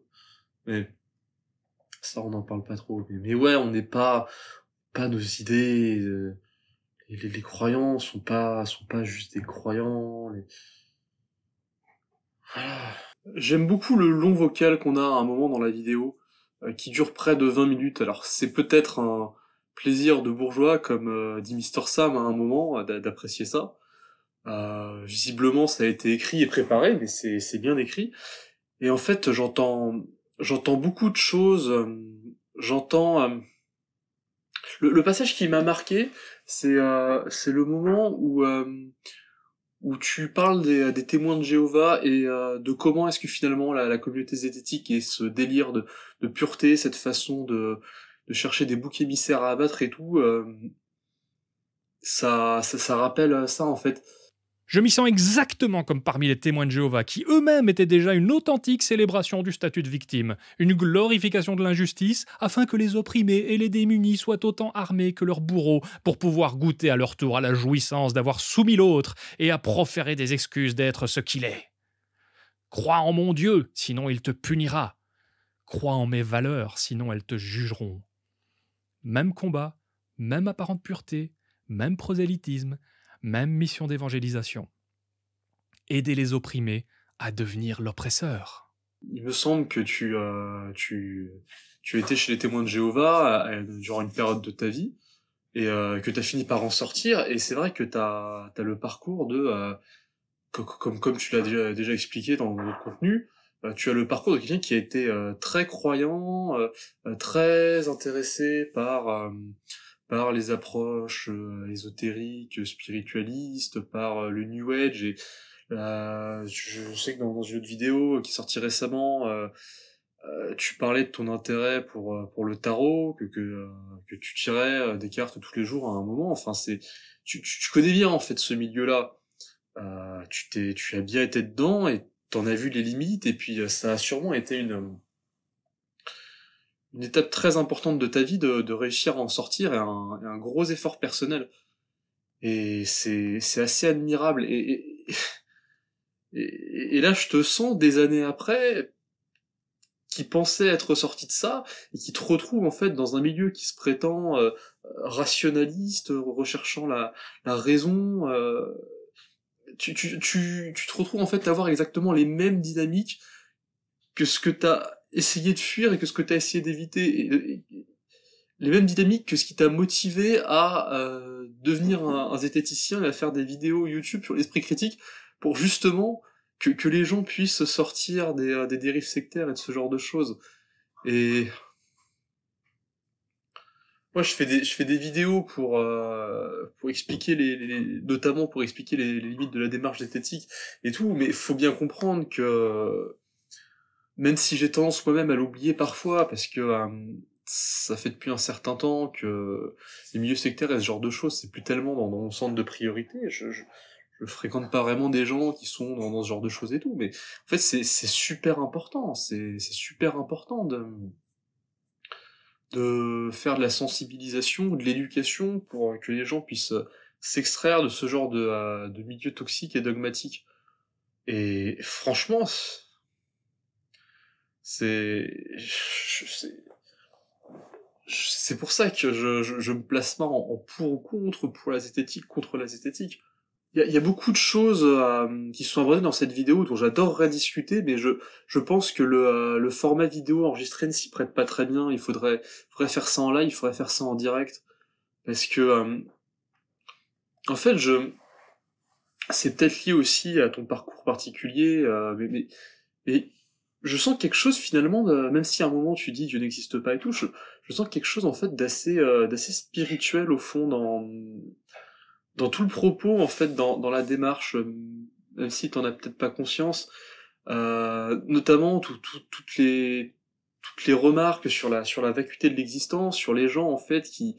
mais ça, on n'en parle pas trop. Mais, ouais, on n'est pas, pas nos idées. les, croyants sont pas, sont pas juste des croyants. J'aime beaucoup le long vocal qu'on a à un moment dans la vidéo. Euh, qui dure près de 20 minutes. Alors c'est peut-être un plaisir de bourgeois, comme euh, dit Mister Sam à un moment, euh, d'apprécier ça. visiblement, ça a été écrit et préparé, mais c'est bien écrit. Et en fait, j'entends j'entends beaucoup de choses. J'entends le, passage qui m'a marqué, c'est c'est le moment où où tu parles euh, des, témoins de Jéhovah et euh, de comment est-ce que finalement la, communauté zététique et ce délire de, pureté, cette façon de, chercher des boucs émissaires à abattre et tout, euh, ça, ça, rappelle ça en fait. Je m'y sens exactement comme parmi les témoins de Jéhovah, qui eux-mêmes étaient déjà une authentique célébration du statut de victime, une glorification de l'injustice, afin que les opprimés et les démunis soient autant armés que leurs bourreaux, pour pouvoir goûter à leur tour à la jouissance d'avoir soumis l'autre et à proférer des excuses d'être ce qu'il est. Crois en mon Dieu, sinon il te punira. Crois en mes valeurs, sinon elles te jugeront. Même combat, même apparente pureté, même prosélytisme, même mission d'évangélisation. Aider les opprimés à devenir l'oppresseur. Il me semble que tu, euh, tu, tu étais chez les témoins de Jéhovah euh, durant une période de ta vie et euh, que tu as fini par en sortir. Et c'est vrai que tu as, le parcours de, comme, comme, tu l'as déjà, expliqué dans notre contenu, tu as le parcours de quelqu'un qui a été très croyant, très intéressé par par les approches euh, ésotériques, spiritualistes, par euh, le New Age et euh, je sais que dans, une autre vidéo qui est sortie récemment, tu parlais de ton intérêt pour pour le tarot que que, tu tirais des cartes tous les jours à un moment enfin c'est tu, tu, connais bien en fait ce milieu là euh, tu t'es tu as bien été dedans et t'en as vu les limites et puis ça a sûrement été une une étape très importante de ta vie de, réussir à en sortir et un, gros effort personnel. Et c'est, assez admirable. Et, et, là, je te sens des années après qui pensait être sorti de ça et qui te retrouve en fait dans un milieu qui se prétend euh, rationaliste, recherchant la, raison. Euh. tu, tu, tu, tu te retrouves en fait à avoir exactement les mêmes dynamiques que ce que t'as essayer de fuir et que ce que tu as essayé d'éviter les mêmes dynamiques que ce qui t'a motivé à euh, devenir un, un, zététicien et à faire des vidéos YouTube sur l'esprit critique pour justement que, que, les gens puissent sortir des, euh, des, dérives sectaires et de ce genre de choses. Et moi, je fais des, je fais des vidéos pour, euh, pour expliquer les, notamment pour expliquer les, limites de la démarche zététique et tout, mais il faut bien comprendre que même si j'ai tendance moi-même à l'oublier parfois, parce que euh, ça fait depuis un certain temps que les milieux sectaires et ce genre de choses, c'est plus tellement dans, mon centre de priorité. Je, fréquente pas vraiment des gens qui sont dans, ce genre de choses et tout, mais en fait, c'est super important. C'est super important de de faire de la sensibilisation de l'éducation pour que les gens puissent s'extraire de ce genre de, euh, de milieu toxique et dogmatique. Et franchement, c'est c'est pour ça que je, je, je me place pas en, pour ou contre, pour la zététique, contre la zététique. Il y a, y a, beaucoup de choses euh, qui sont abordées dans cette vidéo dont j'adorerais discuter, mais je, je pense que le, euh, le format vidéo enregistré ne s'y prête pas très bien. Il faudrait, faudrait faire ça en live, il faudrait faire ça en direct. Parce que, euh, en fait, je c'est peut-être lié aussi à ton parcours particulier, mais, mais je sens quelque chose finalement, euh, même si à un moment tu dis Dieu n'existe pas et tout, je, sens quelque chose en fait d'assez euh, d'assez spirituel au fond dans dans tout le propos en fait dans dans la démarche, euh, même si tu n'en as peut-être pas conscience, notamment toutes les toutes les remarques sur la sur la vacuité de l'existence, sur les gens en fait qui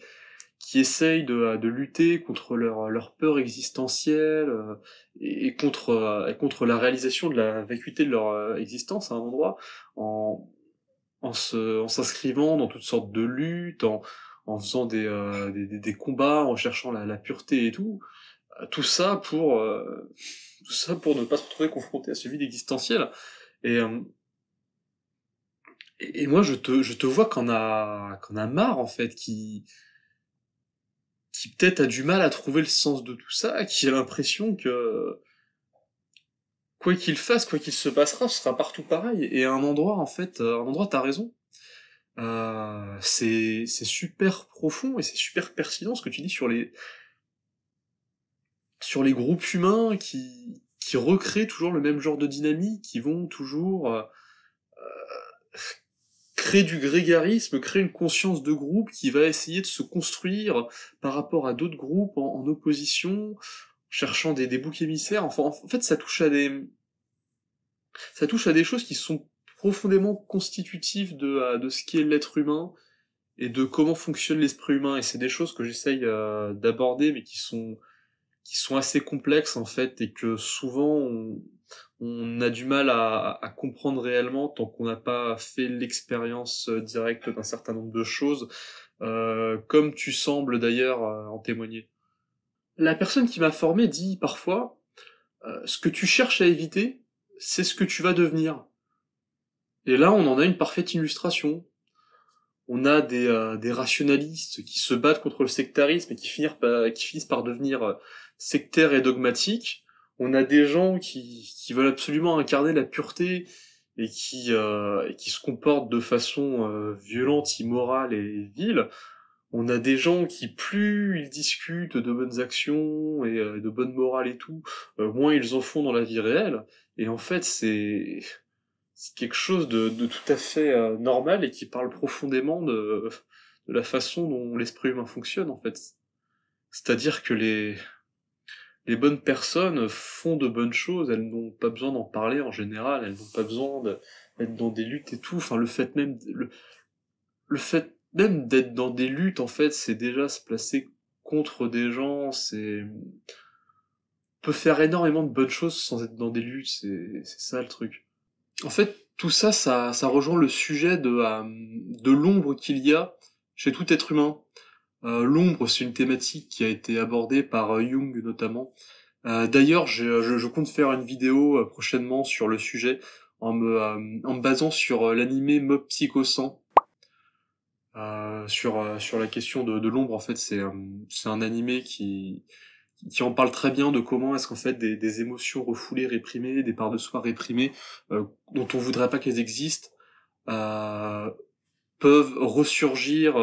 qui essayent de, euh, de lutter contre leur, leur peur existentielle euh, et, contre, euh, et contre la réalisation de la vacuité de leur existence à un endroit en, en s'inscrivant en dans toutes sortes de luttes, en, en faisant des, des, des, combats, en cherchant la, la, pureté et tout. Tout ça pour, tout ça pour ne pas se retrouver confronté à ce vide existentiel. Et, et, et moi, je te, je te vois qu'on a, qu'on a marre, en fait, qui, qui peut-être a du mal à trouver le sens de tout ça, qui a l'impression que quoi qu'il fasse, quoi qu'il se passera, ce sera partout pareil. Et à un endroit, en fait, euh, à un endroit, t'as raison. Euh, c'est super profond et c'est super pertinent ce que tu dis sur les sur les groupes humains qui qui recréent toujours le même genre de dynamique, qui vont toujours euh, crée du grégarisme, crée une conscience de groupe qui va essayer de se construire par rapport à d'autres groupes en, opposition, cherchant des, boucs émissaires. Enfin, en fait, ça touche à des, ça touche à des choses qui sont profondément constitutives de, euh, de ce qu'est l'être humain et de comment fonctionne l'esprit humain. Et c'est des choses que j'essaye euh, d'aborder, mais qui sont, qui sont assez complexes en fait, et que souvent on a du mal à, comprendre réellement tant qu'on n'a pas fait l'expérience euh, directe d'un certain nombre de choses, euh, comme tu sembles d'ailleurs euh, en témoigner. La personne qui m'a formé dit parfois, ce que tu cherches à éviter, c'est ce que tu vas devenir. Et là, on en a une parfaite illustration. On a des, rationalistes qui se battent contre le sectarisme et qui finissent par devenir sectaires et dogmatiques on a des gens qui, qui veulent absolument incarner la pureté et qui, euh, qui se comportent de façon euh, violente, immorale et vile. On a des gens qui, plus ils discutent de bonnes actions et euh, de bonne morale et tout, moins ils en font dans la vie réelle. Et en fait, c'est quelque chose de, de, tout à fait normal et qui parle profondément de, de la façon dont l'esprit humain fonctionne, en fait. C'est-à-dire que les, les bonnes personnes font de bonnes choses, elles n'ont pas besoin d'en parler en général, elles n'ont pas besoin d'être dans des luttes et tout. Enfin, le fait même, le, fait même d'être dans des luttes, en fait, c'est déjà se placer contre des gens, c'est peut faire énormément de bonnes choses sans être dans des luttes, c'est ça le truc. En fait, tout ça, ça, rejoint le sujet de, euh, de l'ombre qu'il y a chez tout être humain. Euh, l'ombre, c'est une thématique qui a été abordée par euh, Jung notamment. Euh, d'ailleurs, je, compte faire une vidéo prochainement sur le sujet en me, en basant sur l'animé Mob Psycho sur sur la question de, l'ombre en fait c'est un animé qui qui en parle très bien de comment est-ce qu'en fait des, émotions refoulées réprimées des parts de soi réprimées dont on voudrait pas qu'elles existent peuvent ressurgir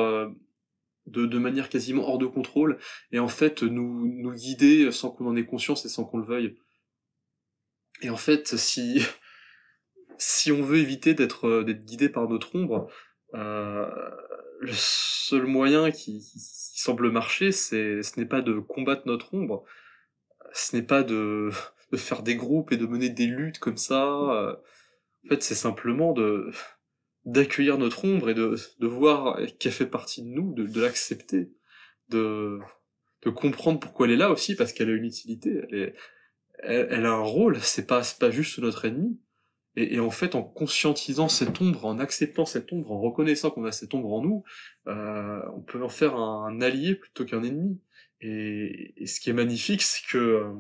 de, manière quasiment hors de contrôle et en fait nous, nous guider sans qu'on en ait conscience et sans qu'on le veuille. Et en fait, si, si on veut éviter d'être euh, guidé par notre ombre, euh, le seul moyen qui, qui semble marcher, c'est ce n'est pas de combattre notre ombre, ce n'est pas de, de, faire des groupes et de mener des luttes comme ça. Euh. En fait, c'est simplement de, d'accueillir notre ombre et de, de voir qu'elle fait partie de nous, de, de l'accepter, de, de comprendre pourquoi elle est là aussi, parce qu'elle a une utilité, elle, elle, a un rôle, c'est pas, pas juste notre ennemi. Et, et, en fait, en conscientisant cette ombre, en acceptant cette ombre, en reconnaissant qu'on a cette ombre en nous, euh, on peut en faire un, allié plutôt qu'un ennemi. Et, et, ce qui est magnifique, c'est que... Euh,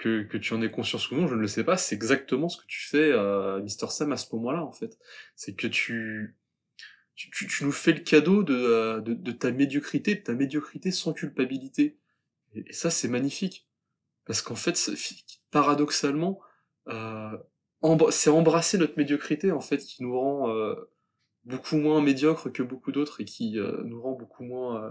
que, tu en es conscience ou non, je ne le sais pas, c'est exactement ce que tu fais, euh, Mister Sam, à ce moment-là, en fait. C'est que tu, tu, nous fais le cadeau euh, de, ta médiocrité, de ta médiocrité sans culpabilité. Et, ça, c'est magnifique. Parce qu'en fait, paradoxalement, euh, c'est embrasser notre médiocrité, en fait, qui nous rend euh, beaucoup moins médiocre que beaucoup d'autres et qui euh, nous rend beaucoup moins, euh,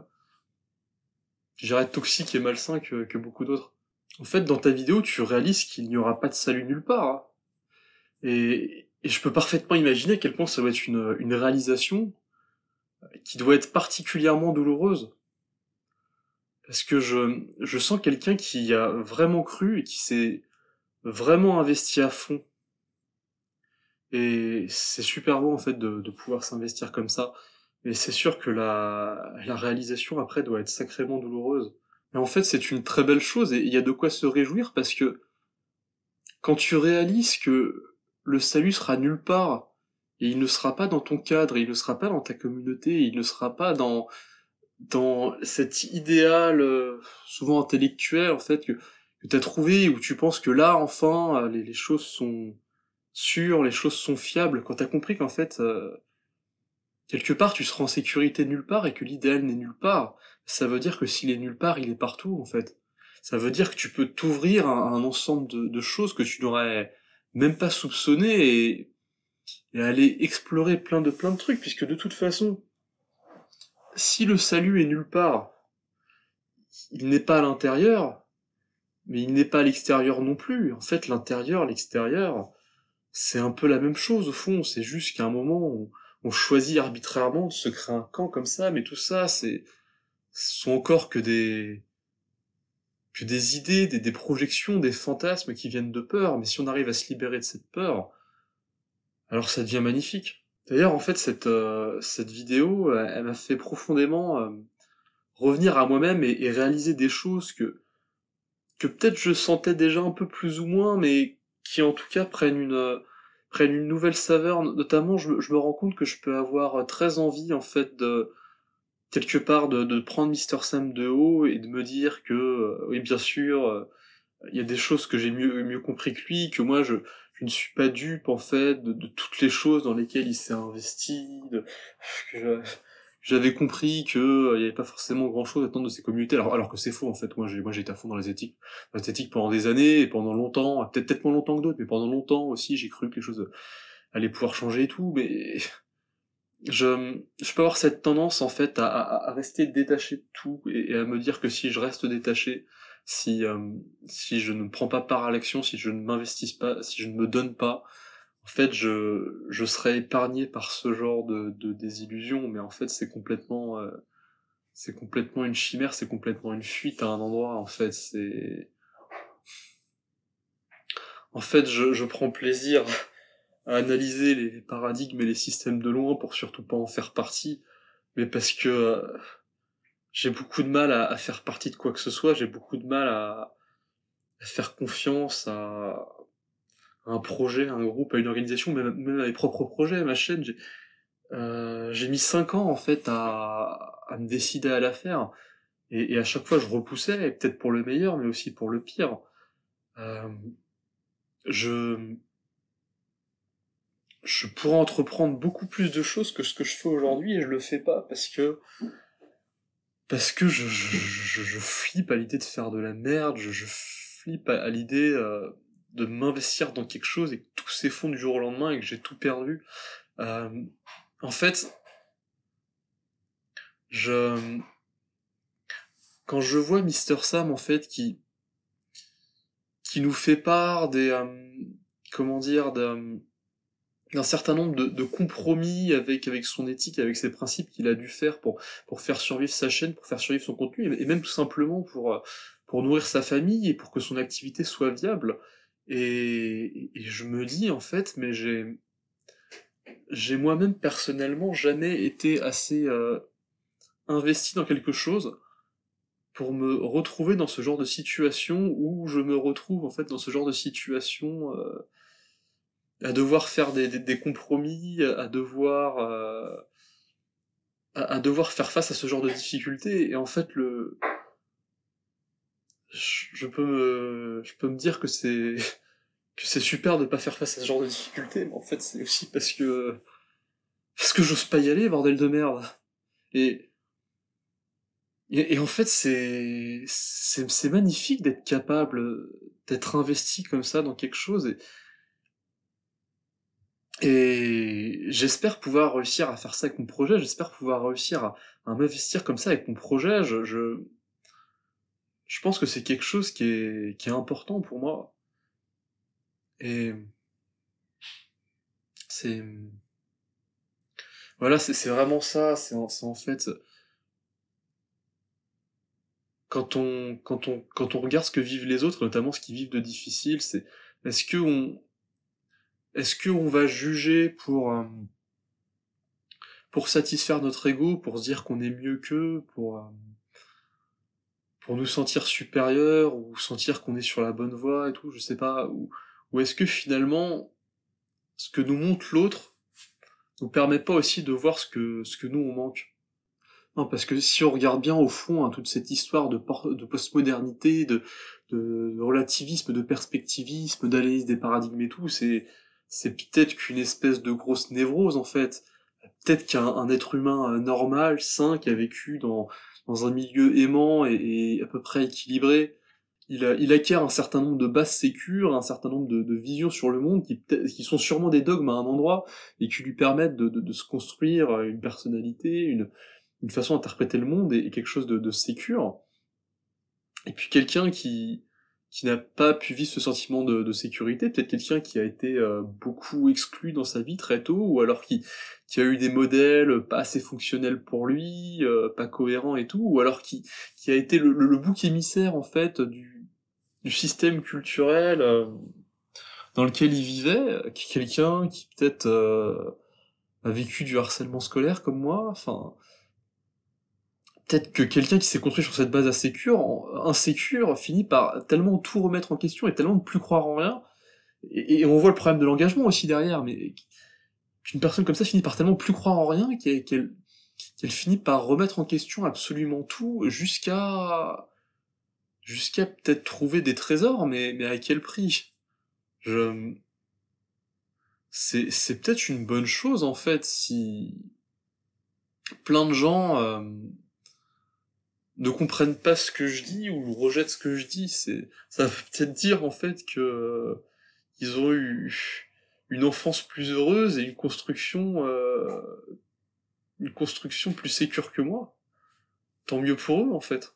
je dirais, toxique et malsain que beaucoup d'autres. En fait, dans ta vidéo, tu réalises qu'il n'y aura pas de salut nulle part. Hein. Et, je peux parfaitement imaginer à quel point ça doit être une, réalisation qui doit être particulièrement douloureuse. Parce que je, sens quelqu'un qui a vraiment cru et qui s'est vraiment investi à fond. Et c'est super beau en fait de, pouvoir s'investir comme ça. Mais c'est sûr que la réalisation après doit être sacrément douloureuse. Et en fait, c'est une très belle chose et il y a de quoi se réjouir parce que quand tu réalises que le salut sera nulle part et il ne sera pas dans ton cadre, il ne sera pas dans ta communauté, il ne sera pas dans dans cet idéal euh, souvent intellectuel en fait que, tu as trouvé où tu penses que là enfin euh, les, choses sont sûres, les choses sont fiables quand tu as compris qu'en fait euh, quelque part tu seras en sécurité nulle part et que l'idéal n'est nulle part ça veut dire que s'il est nulle part, il est partout, en fait. Ça veut dire que tu peux t'ouvrir à un ensemble de, choses que tu n'aurais même pas soupçonné et, aller explorer plein de plein de trucs, puisque de toute façon, si le salut est nulle part, il n'est pas à l'intérieur, mais il n'est pas à l'extérieur non plus. En fait, l'intérieur, l'extérieur, c'est un peu la même chose au fond. C'est juste qu'à un moment, on, on choisit arbitrairement de se créer un camp comme ça, mais tout ça, c'est sont encore que des que des idées, des, des, projections, des fantasmes qui viennent de peur, mais si on arrive à se libérer de cette peur, alors ça devient magnifique. D'ailleurs, en fait, cette, euh, cette vidéo, elle m'a fait profondément euh, revenir à moi-même et, réaliser des choses que, que peut-être je sentais déjà un peu plus ou moins, mais qui en tout cas prennent une, prennent une nouvelle saveur. Notamment, je, me rends compte que je peux avoir très envie, en fait, de, quelque part de, de prendre Mister Sam de haut et de me dire que, euh, oui, bien sûr, euh, il y a des choses que j'ai mieux, mieux compris que lui, que moi, je, je ne suis pas dupe, en fait, de, toutes les choses dans lesquelles il s'est investi, que j'avais compris que euh, il n'y avait pas forcément grand chose à attendre de ces communautés alors alors que c'est faux en fait moi j'ai moi j'étais à fond dans les éthiques dans pendant des années et pendant longtemps peut-être peut-être moins longtemps que d'autres mais pendant longtemps aussi j'ai cru que les choses allaient pouvoir changer et tout mais je, je peux avoir cette tendance en fait à, à, rester détaché de tout et, à me dire que si je reste détaché, si euh, si je ne prends pas part à l'action, si je ne m'investis pas, si je ne me donne pas, en fait je je serai épargné par ce genre de, de désillusion. Mais en fait c'est complètement euh, c'est complètement une chimère, c'est complètement une fuite à un endroit. En fait c'est en fait je, je prends plaisir à analyser les paradigmes et les systèmes de loin pour surtout pas en faire partie, mais parce que euh, j'ai beaucoup de mal à, faire partie de quoi que ce soit, j'ai beaucoup de mal à, faire confiance à, un projet, à un groupe, à une organisation, même, à mes propres projets, ma chaîne. Euh, j'ai mis cinq ans en fait à, me décider à la faire, et, à chaque fois je repoussais, peut-être pour le meilleur, mais aussi pour le pire. Euh, je je pourrais entreprendre beaucoup plus de choses que ce que je fais aujourd'hui et je le fais pas parce que parce que je, je, flippe à l'idée de faire de la merde, je, flippe à, l'idée euh, de m'investir dans quelque chose et que tout s'effondre du jour au lendemain et que j'ai tout perdu. Euh, en fait, je quand je vois Mister Sam en fait qui qui nous fait part des euh, comment dire d'un certain nombre de, compromis avec avec son éthique, avec ses principes qu'il a dû faire pour pour faire survivre sa chaîne, pour faire survivre son contenu, et même tout simplement pour euh, pour nourrir sa famille et pour que son activité soit viable. Et, je me dis en fait, mais j'ai j'ai moi-même personnellement jamais été assez euh, investi dans quelque chose pour me retrouver dans ce genre de situation où je me retrouve en fait dans ce genre de situation. Euh, à devoir faire des, des, compromis, à devoir euh, à, devoir faire face à ce genre de difficultés. Et en fait, le je, peux me, je peux me dire que c'est que c'est super de pas faire face à ce genre de difficultés, mais en fait, c'est aussi parce que parce que j'ose pas y aller, bordel de merde. Et et, en fait, c'est c'est magnifique d'être capable d'être investi comme ça dans quelque chose et et j'espère pouvoir réussir à faire ça avec mon projet, j'espère pouvoir réussir à, m'investir comme ça avec mon projet. Je, je, je pense que c'est quelque chose qui est, qui est important pour moi. Et c'est... Voilà, c'est vraiment ça, c'est en, en fait... Quand on, quand, on, quand on regarde ce que vivent les autres, notamment ce qu'ils vivent de difficile, c'est est-ce que on, est-ce qu'on va juger pour, euh, pour satisfaire notre ego, pour se dire qu'on est mieux qu'eux, pour, euh, pour nous sentir supérieurs, ou sentir qu'on est sur la bonne voie et tout, je sais pas, ou, est-ce que finalement, ce que nous montre l'autre, nous permet pas aussi de voir ce que, ce que nous on manque? Non, parce que si on regarde bien au fond hein, toute cette histoire de, de postmodernité, de, de, relativisme, de perspectivisme, d'analyse des paradigmes et tout, c'est c'est peut-être qu'une espèce de grosse névrose en fait. Peut-être qu'un être humain euh, normal, sain, qui a vécu dans, dans un milieu aimant et, à peu près équilibré, il, acquiert un certain nombre de bases sécures, un certain nombre de, visions sur le monde qui, sont sûrement des dogmes à un endroit et qui lui permettent de, se construire euh, une personnalité, une, une façon d'interpréter le monde et, quelque chose de, de sécure. Et puis quelqu'un qui, qui n'a pas pu vivre ce sentiment de, sécurité, peut-être quelqu'un qui a été euh, beaucoup exclu dans sa vie très tôt, ou alors qui, qui a eu des modèles pas assez fonctionnels pour lui, euh, pas cohérents et tout, ou alors qui, qui a été le, le, bouc émissaire en fait du, du système culturel euh, dans lequel il vivait, quelqu'un qui peut-être a vécu du harcèlement scolaire comme moi, enfin peut-être que quelqu'un qui s'est construit sur cette base insécure, insécure finit par tellement tout remettre en question et tellement ne plus croire en rien. Et, on voit le problème de l'engagement aussi derrière, mais qu'une personne comme ça finit par tellement plus croire en rien qu'elle finit par remettre en question absolument tout jusqu'à jusqu'à peut-être trouver des trésors, mais, à quel prix Je... C'est, peut-être une bonne chose en fait si plein de gens euh, ne comprennent pas ce que je dis ou rejettent ce que je dis. C'est, ça veut peut-être dire en fait que ils ont eu une enfance plus heureuse et une construction, euh, une construction plus sécure que moi. Tant mieux pour eux en fait.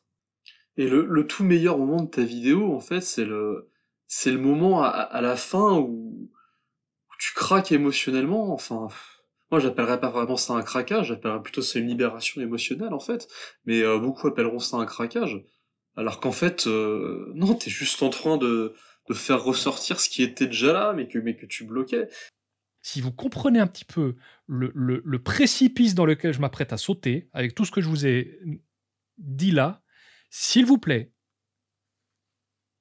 Et le, le tout meilleur moment de ta vidéo en fait, c'est le, c'est le moment à, la fin où, où tu craques émotionnellement. Enfin. Moi, j'appellerais pas vraiment ça un craquage, j'appellerais plutôt c'est une libération émotionnelle en fait, mais euh, beaucoup appelleront ça un craquage, alors qu'en fait, euh, non, t'es juste en train de, faire ressortir ce qui était déjà là, mais que, mais que tu bloquais. Si vous comprenez un petit peu le, le précipice dans lequel je m'apprête à sauter, avec tout ce que je vous ai dit là, s'il vous plaît,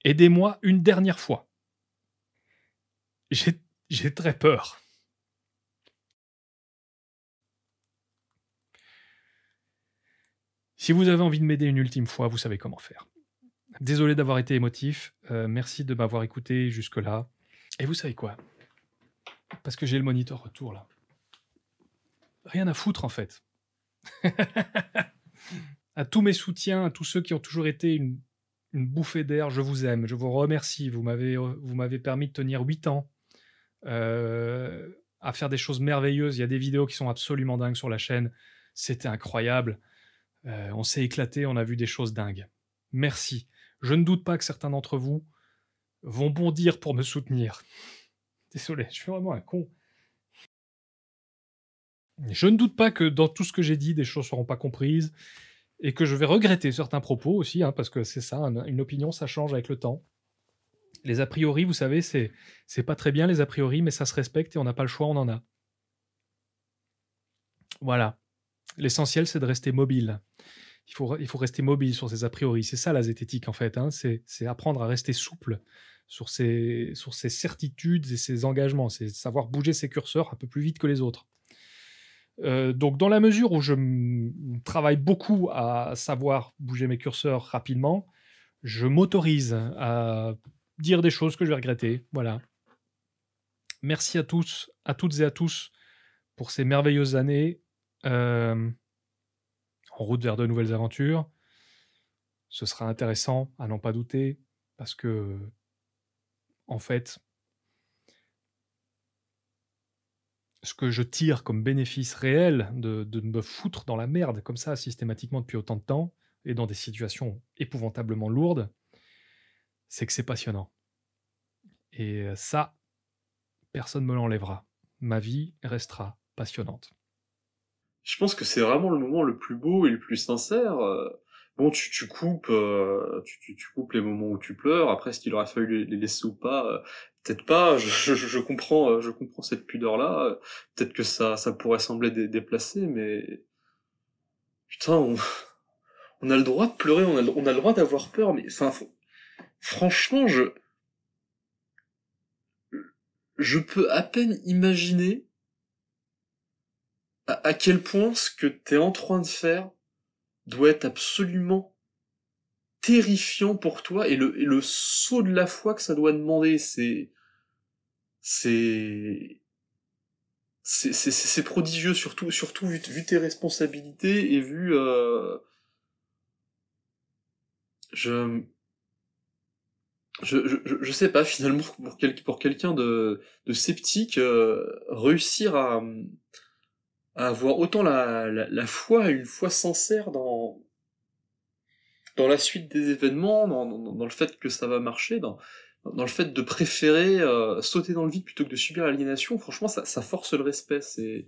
aidez-moi une dernière fois. J'ai très peur. Si vous avez envie de m'aider une ultime fois, vous savez comment faire. Désolé d'avoir été émotif. Euh, merci de m'avoir écouté jusque-là. Et vous savez quoi Parce que j'ai le moniteur retour là. Rien à foutre en fait. à tous mes soutiens, à tous ceux qui ont toujours été une, bouffée d'air, je vous aime, je vous remercie. Vous m'avez, euh, permis de tenir 8 ans euh, à faire des choses merveilleuses. Il y a des vidéos qui sont absolument dingues sur la chaîne. C'était incroyable. Euh, on s'est éclaté, on a vu des choses dingues. Merci. Je ne doute pas que certains d'entre vous vont bondir pour me soutenir. Désolé, je suis vraiment un con. Je ne doute pas que dans tout ce que j'ai dit, des choses ne seront pas comprises et que je vais regretter certains propos aussi, hein, parce que c'est ça, une opinion, ça change avec le temps. Les a priori, vous savez, c'est pas très bien les a priori, mais ça se respecte et on n'a pas le choix, on en a. Voilà l'essentiel, c'est de rester mobile. Il faut, il faut rester mobile sur ses a priori. C'est ça la zététique, en fait. Hein. C'est apprendre à rester souple sur ses, sur ses certitudes et ses engagements. C'est savoir bouger ses curseurs un peu plus vite que les autres. Euh, donc, dans la mesure où je travaille beaucoup à savoir bouger mes curseurs rapidement, je m'autorise à dire des choses que je vais regretter. Voilà. Merci à tous, à toutes et à tous pour ces merveilleuses années. Euh, en route vers de nouvelles aventures. Ce sera intéressant, à n'en pas douter, parce que, en fait, ce que je tire comme bénéfice réel de, de, me foutre dans la merde comme ça systématiquement depuis autant de temps et dans des situations épouvantablement lourdes, c'est que c'est passionnant. Et ça, personne ne me l'enlèvera. Ma vie restera passionnante je pense que c'est vraiment le moment le plus beau et le plus sincère. Euh. Bon, tu, tu coupes, euh, tu, tu, coupes les moments où tu pleures. Après, ce qu'il aurait fallu les laisser ou pas euh? Peut-être pas. Je, comprends, je comprends cette pudeur-là. Peut-être que ça, ça pourrait sembler déplacé, mais putain, on... on, a le droit de pleurer, on a, le, on a le droit d'avoir peur. Mais enfin, franchement, je, je peux à peine imaginer à, quel point ce que tu es en train de faire doit être absolument terrifiant pour toi et le, le saut de la foi que ça doit demander, c'est c'est c'est prodigieux surtout surtout vu, tes responsabilités et vu euh, je, je, je sais pas finalement pour quelqu'un de de sceptique euh, réussir à avoir autant la, la, foi, une foi sincère dans, dans la suite des événements, dans, dans, le fait que ça va marcher, dans, dans le fait de préférer euh, sauter dans le vide plutôt que de subir l'aliénation, franchement, ça, ça, force le respect. C'est,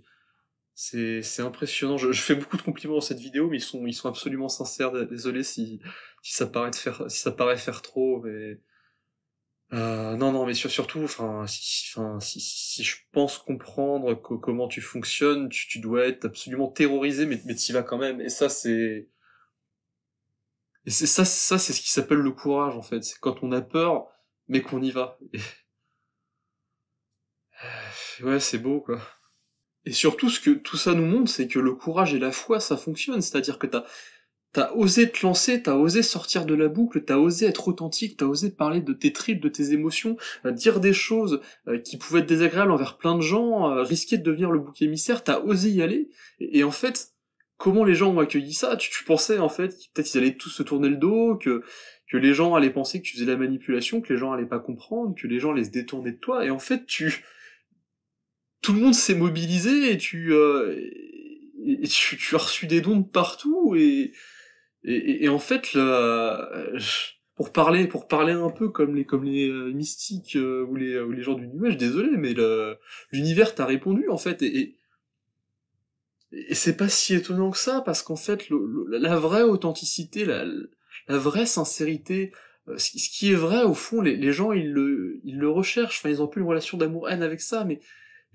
c'est, c'est impressionnant. Je, fais beaucoup de compliments dans cette vidéo, mais ils sont, ils sont absolument sincères. Désolé si, si ça paraît de faire, si ça paraît faire trop, mais euh, non, non, mais surtout, enfin, si, si, je pense comprendre que, comment tu fonctionnes, tu, dois être absolument terrorisé, mais, tu y vas quand même. Et ça, c'est, et c'est ça, ça, c'est ce qui s'appelle le courage en fait. C'est quand on a peur, mais qu'on y va. Ouais, c'est beau quoi. Et surtout, ce que tout ça nous montre, c'est que le courage et la foi, ça fonctionne. C'est-à-dire que t'as T'as osé te lancer, t'as osé sortir de la boucle, t'as osé être authentique, t'as osé parler de tes tripes, de tes émotions, euh, dire des choses euh, qui pouvaient être désagréables envers plein de gens, euh, risquer de devenir le bouc émissaire, t'as osé y aller. Et, en fait, comment les gens ont accueilli ça tu, pensais en fait que peut-être ils allaient tous se tourner le dos, que que les gens allaient penser que tu faisais la manipulation, que les gens allaient pas comprendre, que les gens allaient se détourner de toi. Et en fait, tu tout le monde s'est mobilisé et tu et tu, tu as reçu des dons de partout et et, en fait, euh, pour parler, pour parler un peu comme les, euh, mystiques euh, ou les, les gens du nuage, désolé, mais l'univers t'a répondu en fait. Et, et, c'est pas si étonnant que ça, parce qu'en fait, la vraie authenticité, la, vraie sincérité, ce qui est vrai au fond, les, gens ils le, le recherchent. Enfin, ils ont plus une relation d'amour-haine avec ça, mais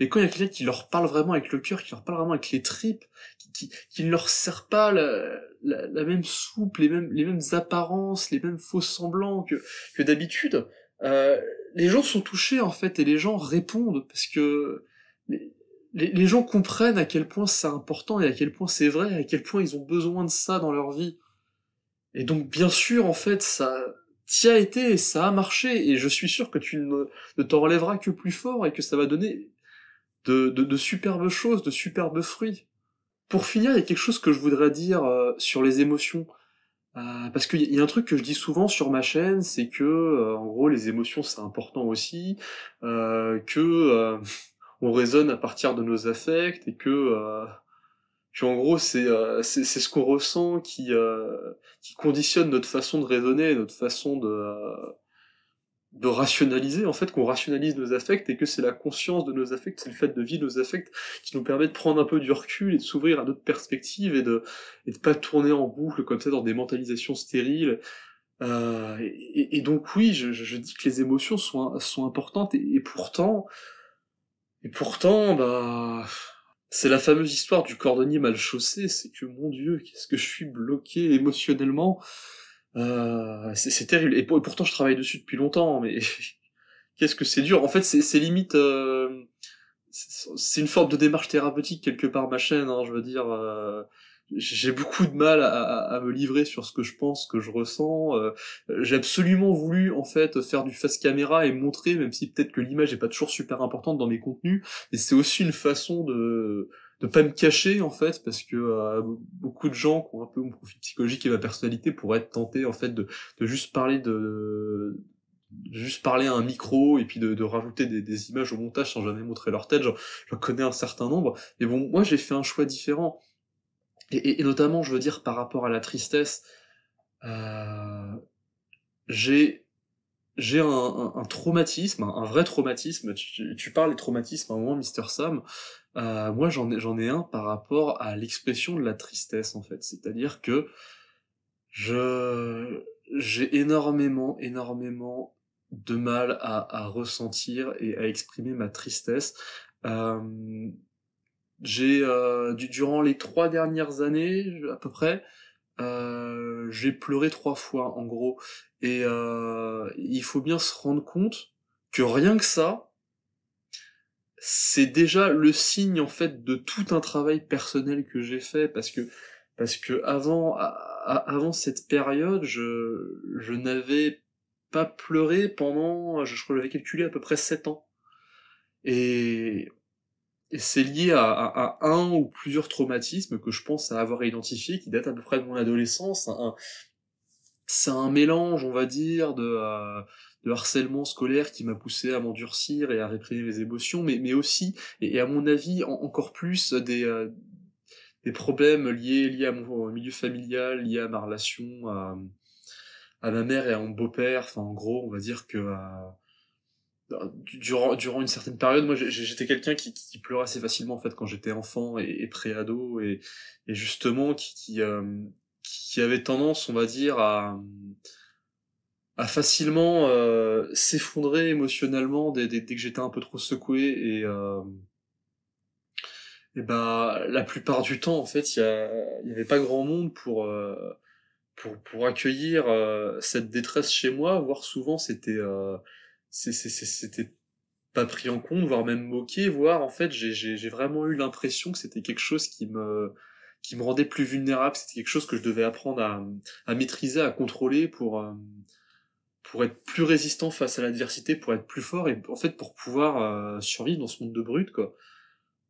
mais quand il y a quelqu'un qui leur parle vraiment avec le cœur, qui leur parle vraiment avec les tripes, qui, qui, qui ne leur sert pas la, la, même soupe, les mêmes, les mêmes apparences, les mêmes faux semblants que, que d'habitude, euh, les gens sont touchés en fait et les gens répondent parce que les, les, gens comprennent à quel point c'est important et à quel point c'est vrai, et à quel point ils ont besoin de ça dans leur vie. Et donc bien sûr en fait ça t'y a été ça a marché et je suis sûr que tu ne, ne t'en relèveras que plus fort et que ça va donner de, de, de superbes choses, de superbes fruits. Pour finir, il y a quelque chose que je voudrais dire euh, sur les émotions. Euh, parce qu'il y a un truc que je dis souvent sur ma chaîne, c'est que euh, en gros les émotions c'est important aussi, que on raisonne à partir de nos affects et que en gros c'est c'est ce qu'on ressent qui qui conditionne notre façon de raisonner, notre façon de de rationaliser, en fait, qu'on rationalise nos affects et que c'est la conscience de nos affects, c'est le fait de vivre nos affects qui nous permet de prendre un peu du recul et de s'ouvrir à d'autres perspectives et de, et de pas tourner en boucle comme ça dans des mentalisations stériles. Euh, et, donc oui, je, je, dis que les émotions sont, sont importantes et, pourtant, et pourtant, bah, c'est la fameuse histoire du cordonnier mal chaussé, c'est que mon dieu, qu'est-ce que je suis bloqué émotionnellement euh, c'est terrible. Et, pourtant, je travaille dessus depuis longtemps, mais qu'est-ce que c'est dur. En fait, c'est limite... Euh, c'est une forme de démarche thérapeutique quelque part, ma chaîne, hein, je veux dire... Euh, j'ai beaucoup de mal à, me livrer sur ce que je pense, que je ressens. Euh, j'ai absolument voulu en fait faire du face caméra et montrer, même si peut-être que l'image n'est pas toujours super importante dans mes contenus, mais c'est aussi une façon de de pas me cacher en fait parce que euh, beaucoup de gens qui ont un peu mon profil psychologique et ma personnalité pourraient être tentés en fait de, de juste parler de, juste parler à un micro et puis de, rajouter des, des, images au montage sans jamais montrer leur tête j'en connais un certain nombre mais bon moi j'ai fait un choix différent et, notamment, je veux dire, par rapport à la tristesse, euh, j'ai un, traumatisme, un, vrai traumatisme. Tu, parles des traumatismes à un moment, Mister Sam. Euh, moi, j'en ai, ai un par rapport à l'expression de la tristesse, en fait. C'est-à-dire que je j'ai énormément, énormément de mal à, ressentir et à exprimer ma tristesse. Euh, j'ai euh, durant les trois dernières années à peu près, euh, j'ai pleuré trois fois en gros. Et euh, il faut bien se rendre compte que rien que ça, c'est déjà le signe en fait de tout un travail personnel que j'ai fait parce que parce que avant avant cette période, je je n'avais pas pleuré pendant je crois j'avais calculé à peu près sept ans. Et c'est lié à, un ou plusieurs traumatismes que je pense avoir identifiés, qui datent à peu près de mon adolescence. c'est un mélange, on va dire, euh, de, harcèlement scolaire qui m'a poussé à m'endurcir et à réprimer mes émotions, mais, aussi, et, à mon avis, encore plus, euh, des, problèmes liés, liés à mon milieu familial, liés à ma relation à, ma mère et à mon beau-père. Enfin, en gros, on va dire que... Euh, durant durant une certaine période moi j'étais quelqu'un qui, pleurait assez facilement en fait quand j'étais enfant et, pré-ado et, justement euh, qui qui, avait tendance on va dire à à facilement euh, s'effondrer émotionnellement dès, que j'étais un peu trop secoué et euh, et bah la plupart du temps en fait il n'y avait pas grand monde pour pour accueillir cette détresse chez moi voire souvent c'était c'était pas pris en compte, voire même moqué, voire en fait j'ai vraiment eu l'impression que c'était quelque chose qui me qui me rendait plus vulnérable, c'était quelque chose que je devais apprendre à, à maîtriser, à contrôler pour euh, pour être plus résistant face à l'adversité, pour être plus fort et en fait pour pouvoir euh, survivre dans ce monde de brut quoi.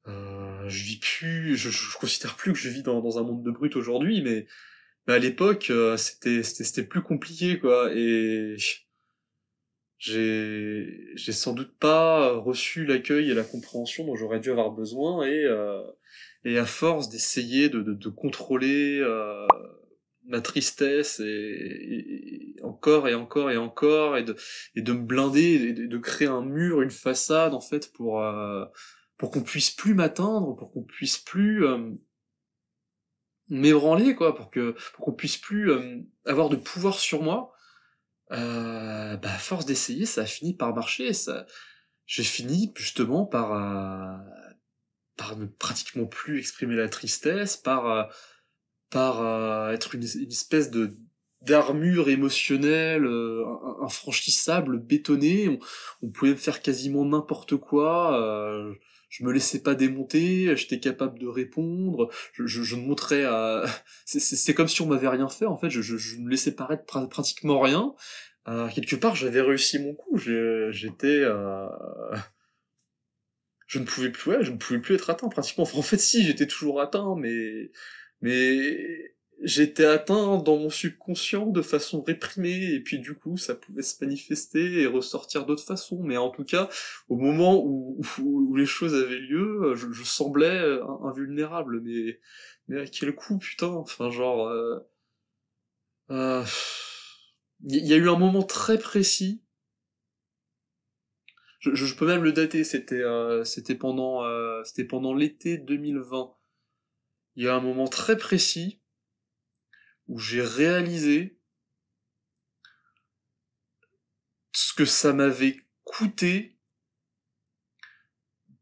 Euh, je vis plus, je, je, considère plus que je vis dans, dans un monde de brut aujourd'hui, mais, à l'époque euh, c'était c'était plus compliqué quoi et j'ai sans doute pas euh, reçu l'accueil et la compréhension dont j'aurais dû avoir besoin et euh, et à force d'essayer de, de, de, contrôler euh, ma tristesse et, encore et encore et encore et de et de me blinder et de, créer un mur une façade en fait pour euh, pour qu'on puisse plus m'atteindre pour qu'on puisse plus m'ébranler quoi pour que pour qu'on puisse plus avoir de pouvoir sur moi euh, bah, force d'essayer, ça a fini par marcher. ça, j'ai fini justement par euh, par ne pratiquement plus exprimer la tristesse, par euh, par euh, être une, espèce de d'armure émotionnelle infranchissable, bétonnée. On, pouvait me faire quasiment n'importe quoi je me laissais pas démonter, j'étais capable de répondre, je, ne montrais à... C'est comme si on m'avait rien fait, en fait, je, je, me laissais paraître pratiquement rien. Euh, quelque part, j'avais réussi mon coup, j'étais... Euh, je ne pouvais plus, ouais, je ne pouvais plus être atteint, pratiquement. en fait, si, j'étais toujours atteint, mais... Mais j'étais atteint dans mon subconscient de façon réprimée, et puis du coup, ça pouvait se manifester et ressortir d'autres façons. Mais en tout cas, au moment où, où, les choses avaient lieu, je, semblais euh, invulnérable. Mais, mais à quel coup, putain Enfin, genre... il y a eu un moment très précis. Je, peux même le dater. C'était c'était pendant c'était pendant l'été 2020. Il y a un moment très précis où j'ai réalisé ce que ça m'avait coûté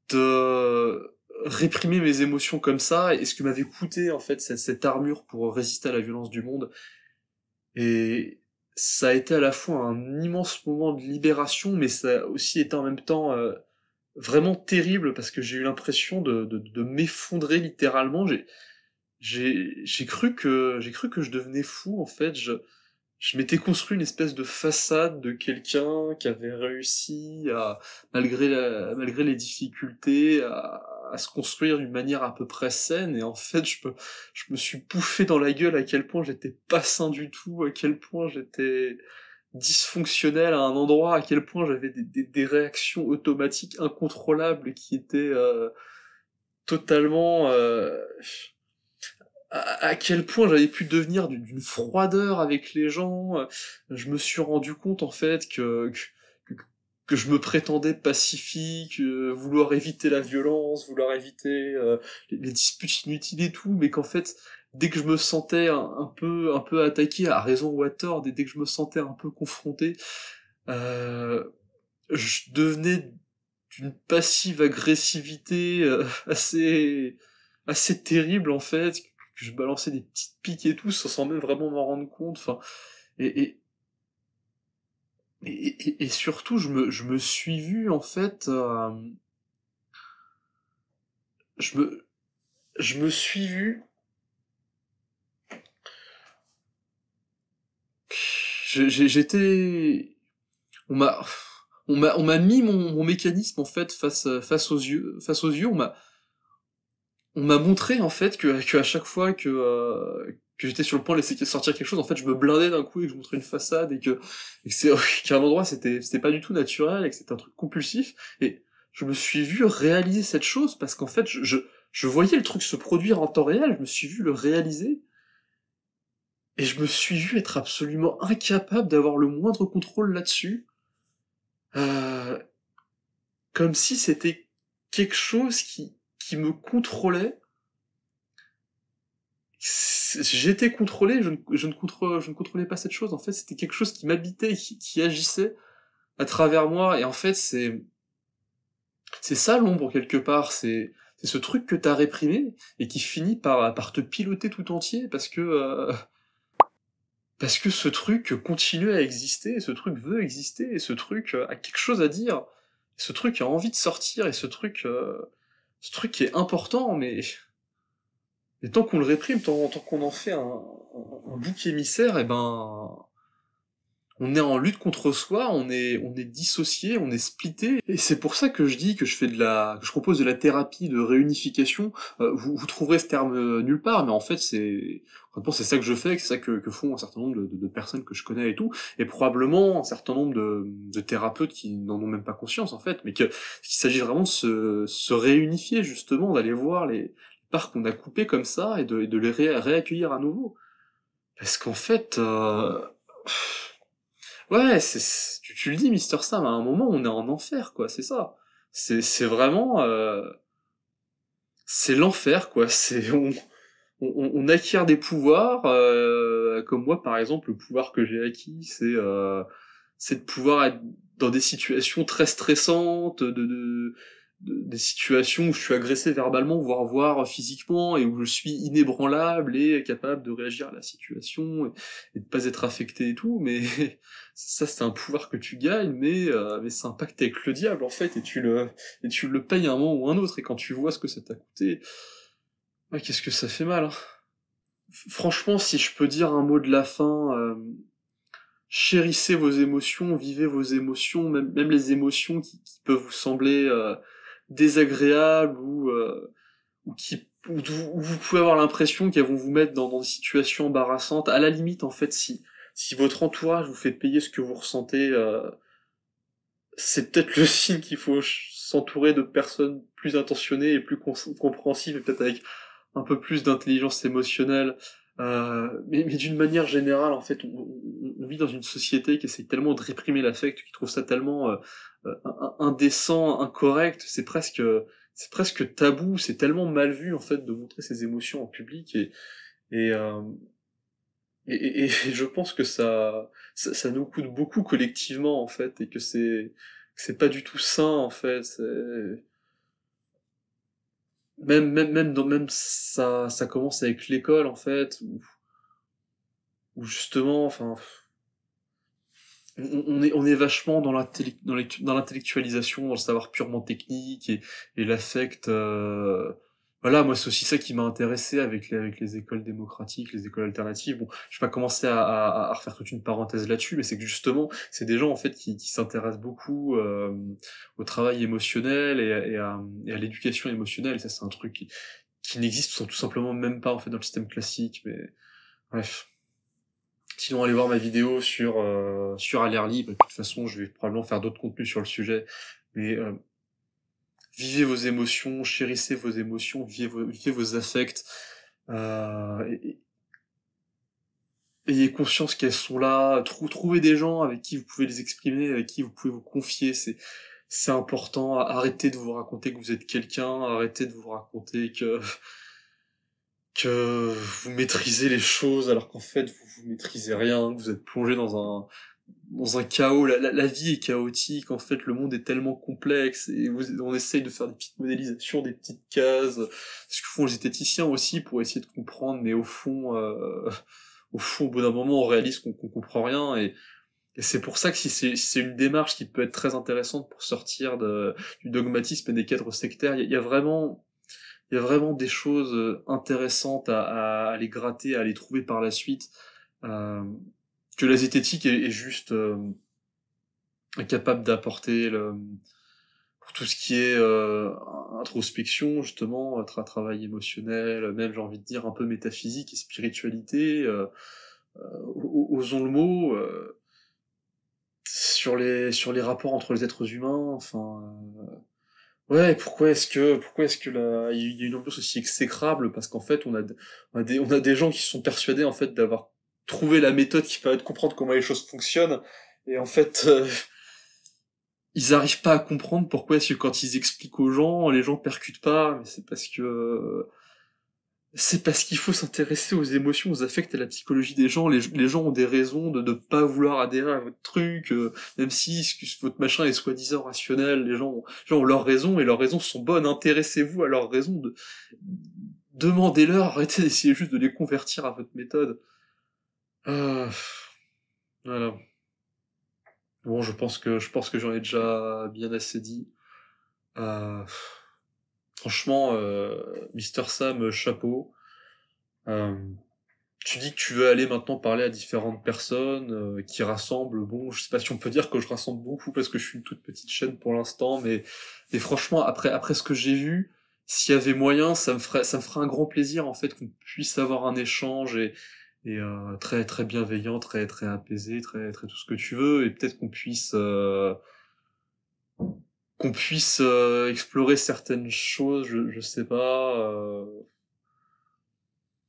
de réprimer mes émotions comme ça et ce que m'avait coûté en fait cette, armure pour résister à la violence du monde et ça a été à la fois un immense moment de libération mais ça a aussi été en même temps euh, vraiment terrible parce que j'ai eu l'impression de, de m'effondrer littéralement j'ai j'ai cru que j'ai cru que je devenais fou en fait. Je, je m'étais construit une espèce de façade de quelqu'un qui avait réussi à malgré malgré les difficultés à, à se construire d'une manière à peu près saine et en fait je me, je me suis pouffé dans la gueule à quel point j'étais pas sain du tout, à quel point j'étais dysfonctionnel à un endroit, à quel point j'avais des, des, des, réactions automatiques incontrôlables qui étaient euh, totalement euh, à quel point j'avais pu devenir d'une froideur avec les gens. Je me suis rendu compte en fait que, que, je me prétendais pacifique, euh, vouloir éviter la violence, vouloir éviter euh, les, disputes inutiles et tout, mais qu'en fait dès que je me sentais un, peu un peu attaqué à raison ou à tort, dès, dès que je me sentais un peu confronté, euh, je devenais d'une passive agressivité assez assez terrible en fait je balançais des petites piques et tout, sans même vraiment m'en rendre compte. Enfin, et, et, surtout, je me, je me suis vu, en fait, euh, je me, je me suis vu j'étais on m'a on m'a mis mon, mon, mécanisme en fait face face aux yeux face aux yeux on m'a on m'a montré en fait que, que, à chaque fois que euh, que j'étais sur le point de laisser sortir quelque chose, en fait, je me blindais d'un coup et que je montrais une façade et que, et c'est qu'à un endroit c'était c'était pas du tout naturel et que c'était un truc compulsif et je me suis vu réaliser cette chose parce qu'en fait je, je, voyais le truc se produire en temps réel, je me suis vu le réaliser et je me suis vu être absolument incapable d'avoir le moindre contrôle là-dessus. Euh, comme si c'était quelque chose qui, qui me contrôlait. J'étais contrôlé, je ne, contrôlais, pas cette chose. En fait, c'était quelque chose qui m'habitait, qui, agissait à travers moi. Et en fait, c'est c'est ça l'ombre quelque part. C'est ce truc que t'as réprimé et qui finit par te piloter tout entier parce que euh, parce que ce truc continue à exister, ce truc veut exister, et ce truc a quelque chose à dire, ce truc a envie de sortir, et ce truc euh, ce truc qui est important, mais, Et tant qu'on le réprime, tant, qu'on en fait un, un bouc émissaire, et eh ben, on est en lutte contre soi, on est, on est dissocié, on est splitté. Et c'est pour ça que je dis que je fais de la, que je propose de la thérapie de réunification. Euh, vous, trouverez ce terme euh, nulle part, mais en fait, c'est, c'est ça que je fais, c'est ça que, font un certain nombre de, personnes que je connais et tout, et probablement un certain nombre de, thérapeutes qui n'en ont même pas conscience en fait, mais que qu'il s'agit vraiment de se, réunifier justement, d'aller voir les parts qu'on a coupées comme ça et de, les réaccueillir à nouveau. Parce qu'en fait, euh, Ouais, c'est, tu, le dis, Mister Sam, à un moment, on est en enfer, quoi, c'est ça. C'est, vraiment... Euh, c'est l'enfer, quoi. C'est on, acquiert des pouvoirs, euh, comme moi, par exemple, le pouvoir que j'ai acquis, c'est euh, de pouvoir être dans des situations très stressantes, de des situations où je suis agressé verbalement, voire voire physiquement, et où je suis inébranlable et capable de réagir à la situation et, de pas être affecté et tout. Mais ça, c'est un pouvoir que tu gagnes, mais euh, mais c'est un pacte avec le diable en fait, et tu le et tu le payes un moment ou un autre. Et quand tu vois ce que ça t'a coûté, qu'est-ce que ça fait mal. Hein Franchement, si je peux dire un mot de la fin. Euh, chérissez vos émotions, vivez vos émotions, même, les émotions qui, peuvent vous sembler euh, désagréable euh, ou, qui ou, vous pouvez avoir l'impression qu'elles vont vous mettre dans, dans, des situations embarrassantes. À la limite, en fait, si si votre entourage vous fait payer ce que vous ressentez, euh, c'est peut-être le signe qu'il faut s'entourer de personnes plus intentionnées et plus compréhensives et peut-être avec un peu plus d'intelligence émotionnelle euh, mais, d'une manière générale, en fait, on, on, on, vit dans une société qui essaie tellement de réprimer l'affect, qui trouve ça tellement euh, euh, indécent, incorrect. C'est presque, c'est presque tabou. C'est tellement mal vu en fait de montrer ses émotions en public et et, et, je pense que ça, ça, ça, nous coûte beaucoup collectivement en fait et que c'est c'est pas du tout sain en fait. C'est même même même même ça ça commence avec l'école en fait où, justement enfin on, est on est vachement dans l'intellectualisation dans, dans le savoir purement technique et, l'affect euh, voilà, moi, c'est aussi ça qui m'a intéressé avec les, écoles démocratiques, les écoles alternatives. Bon, je vais pas commencer à, à, refaire toute une parenthèse là-dessus, mais c'est que justement, c'est des gens en fait qui, s'intéressent beaucoup euh, au travail émotionnel et, à, l'éducation émotionnelle. Ça, c'est un truc qui, qui n'existe tout simplement même pas en fait dans le système classique. Mais bref. Sinon, allez voir ma vidéo sur euh, sur Libre. De toute façon, je vais probablement faire d'autres contenus sur le sujet. Mais euh, vivez vos émotions, chérissez vos émotions, vivez vos, affects. Euh, ayez conscience qu'elles sont là. trouvez des gens avec qui vous pouvez les exprimer, avec qui vous pouvez vous confier. C'est important. Arrêtez de vous raconter que vous êtes quelqu'un. Arrêtez de vous raconter que que vous maîtrisez les choses alors qu'en fait vous vous maîtrisez rien. vous êtes plongé dans un dans un chaos. La, vie est chaotique. En fait, le monde est tellement complexe et vous, on essaye de faire des petites modélisations, des petites cases. Ce que font les esthéticiens aussi pour essayer de comprendre. Mais au fond, euh, au fond, au bout d'un moment, on réalise qu'on comprend rien et c'est pour ça que si c'est une démarche qui peut être très intéressante pour sortir de, du dogmatisme et des cadres sectaires, il y, a vraiment il y a vraiment des choses euh, intéressantes à, à, à, les gratter, à les trouver par la suite. Euh, que la zététique est, juste euh, capable d'apporter pour tout ce qui est euh, introspection, justement, travail émotionnel, même j'ai envie de dire un peu métaphysique et spiritualité, euh, osons le mot, sur les sur les rapports entre les êtres humains, enfin. Ouais, pourquoi est-ce que pourquoi est-ce que il y a une ambiance aussi exécrable parce qu'en fait on a des on a des gens qui sont persuadés en fait d'avoir trouver la méthode qui permet de comprendre comment les choses fonctionnent. Et en fait, euh, ils n'arrivent pas à comprendre pourquoi est-ce que quand ils expliquent aux gens, les gens percutent pas. Mais c'est parce que c'est parce qu'il faut s'intéresser aux émotions, aux affects, à la psychologie des gens. Les, gens ont des raisons de ne pas vouloir adhérer à votre truc, euh, même si votre machin est soi-disant rationnel. Les gens, ont, leurs raisons et leurs raisons sont bonnes. Intéressez-vous à leurs raisons. Demandez-leur, arrêtez d'essayer juste de les convertir à votre méthode. Euh, voilà. Bon, je pense que je pense que j'en ai déjà bien assez dit. Euh, franchement, euh, Mister Sam, chapeau. tu dis que tu veux aller maintenant parler à différentes personnes qui rassemblent. Bon, je sais pas si on peut dire que je rassemble beaucoup parce que je suis une toute petite chaîne pour l'instant, mais franchement, après après ce que j'ai vu, s'il y avait moyen, ça me ferait ça me ferait un grand plaisir en fait qu'on puisse avoir un échange et et euh, très très bienveillant, très très apaisé, très très tout ce que tu veux, et peut-être qu'on puisse euh, qu'on puisse euh, explorer certaines choses, je, je sais pas.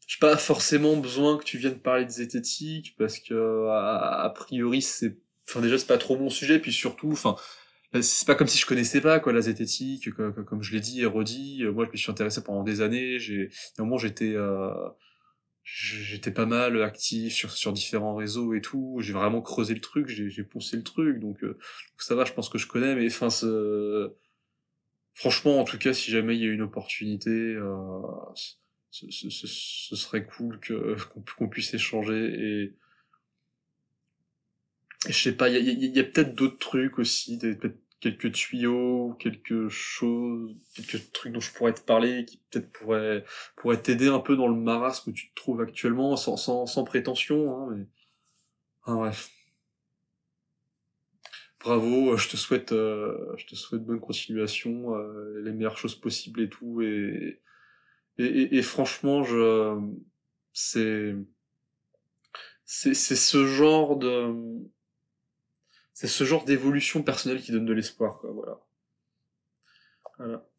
J'ai pas forcément besoin que tu viennes parler de zététique parce que a, priori c'est, enfin déjà c'est pas trop mon sujet, puis surtout, enfin c'est pas comme si je connaissais pas quoi la zététique, comme, je l'ai dit et redit. Moi je me suis intéressé pendant des années. J'ai, moment j'étais j'étais pas mal actif sur, sur différents réseaux et tout. J'ai vraiment creusé le truc, j'ai poncé le truc, euh, donc, ça va, je pense que je connais, mais enfin, franchement, en tout cas, si jamais il y a une opportunité, euh, ce, serait cool que, qu'on, puisse échanger et, je sais pas, il y a, peut-être d'autres trucs aussi, peut-être quelques tuyaux, quelque chose, quelques trucs dont je pourrais te parler, qui peut-être pourraient pourrait t'aider un peu dans le marasme où tu te trouves actuellement, sans sans, sans prétention. Hein, mais... Ah, bref. Bravo, euh, je te souhaite euh, je te souhaite bonne continuation, euh, les meilleures choses possibles et tout. Et et, franchement, je c'est c'est ce genre de c'est ce genre d'évolution personnelle qui donne de l'espoir, quoi, voilà. Voilà.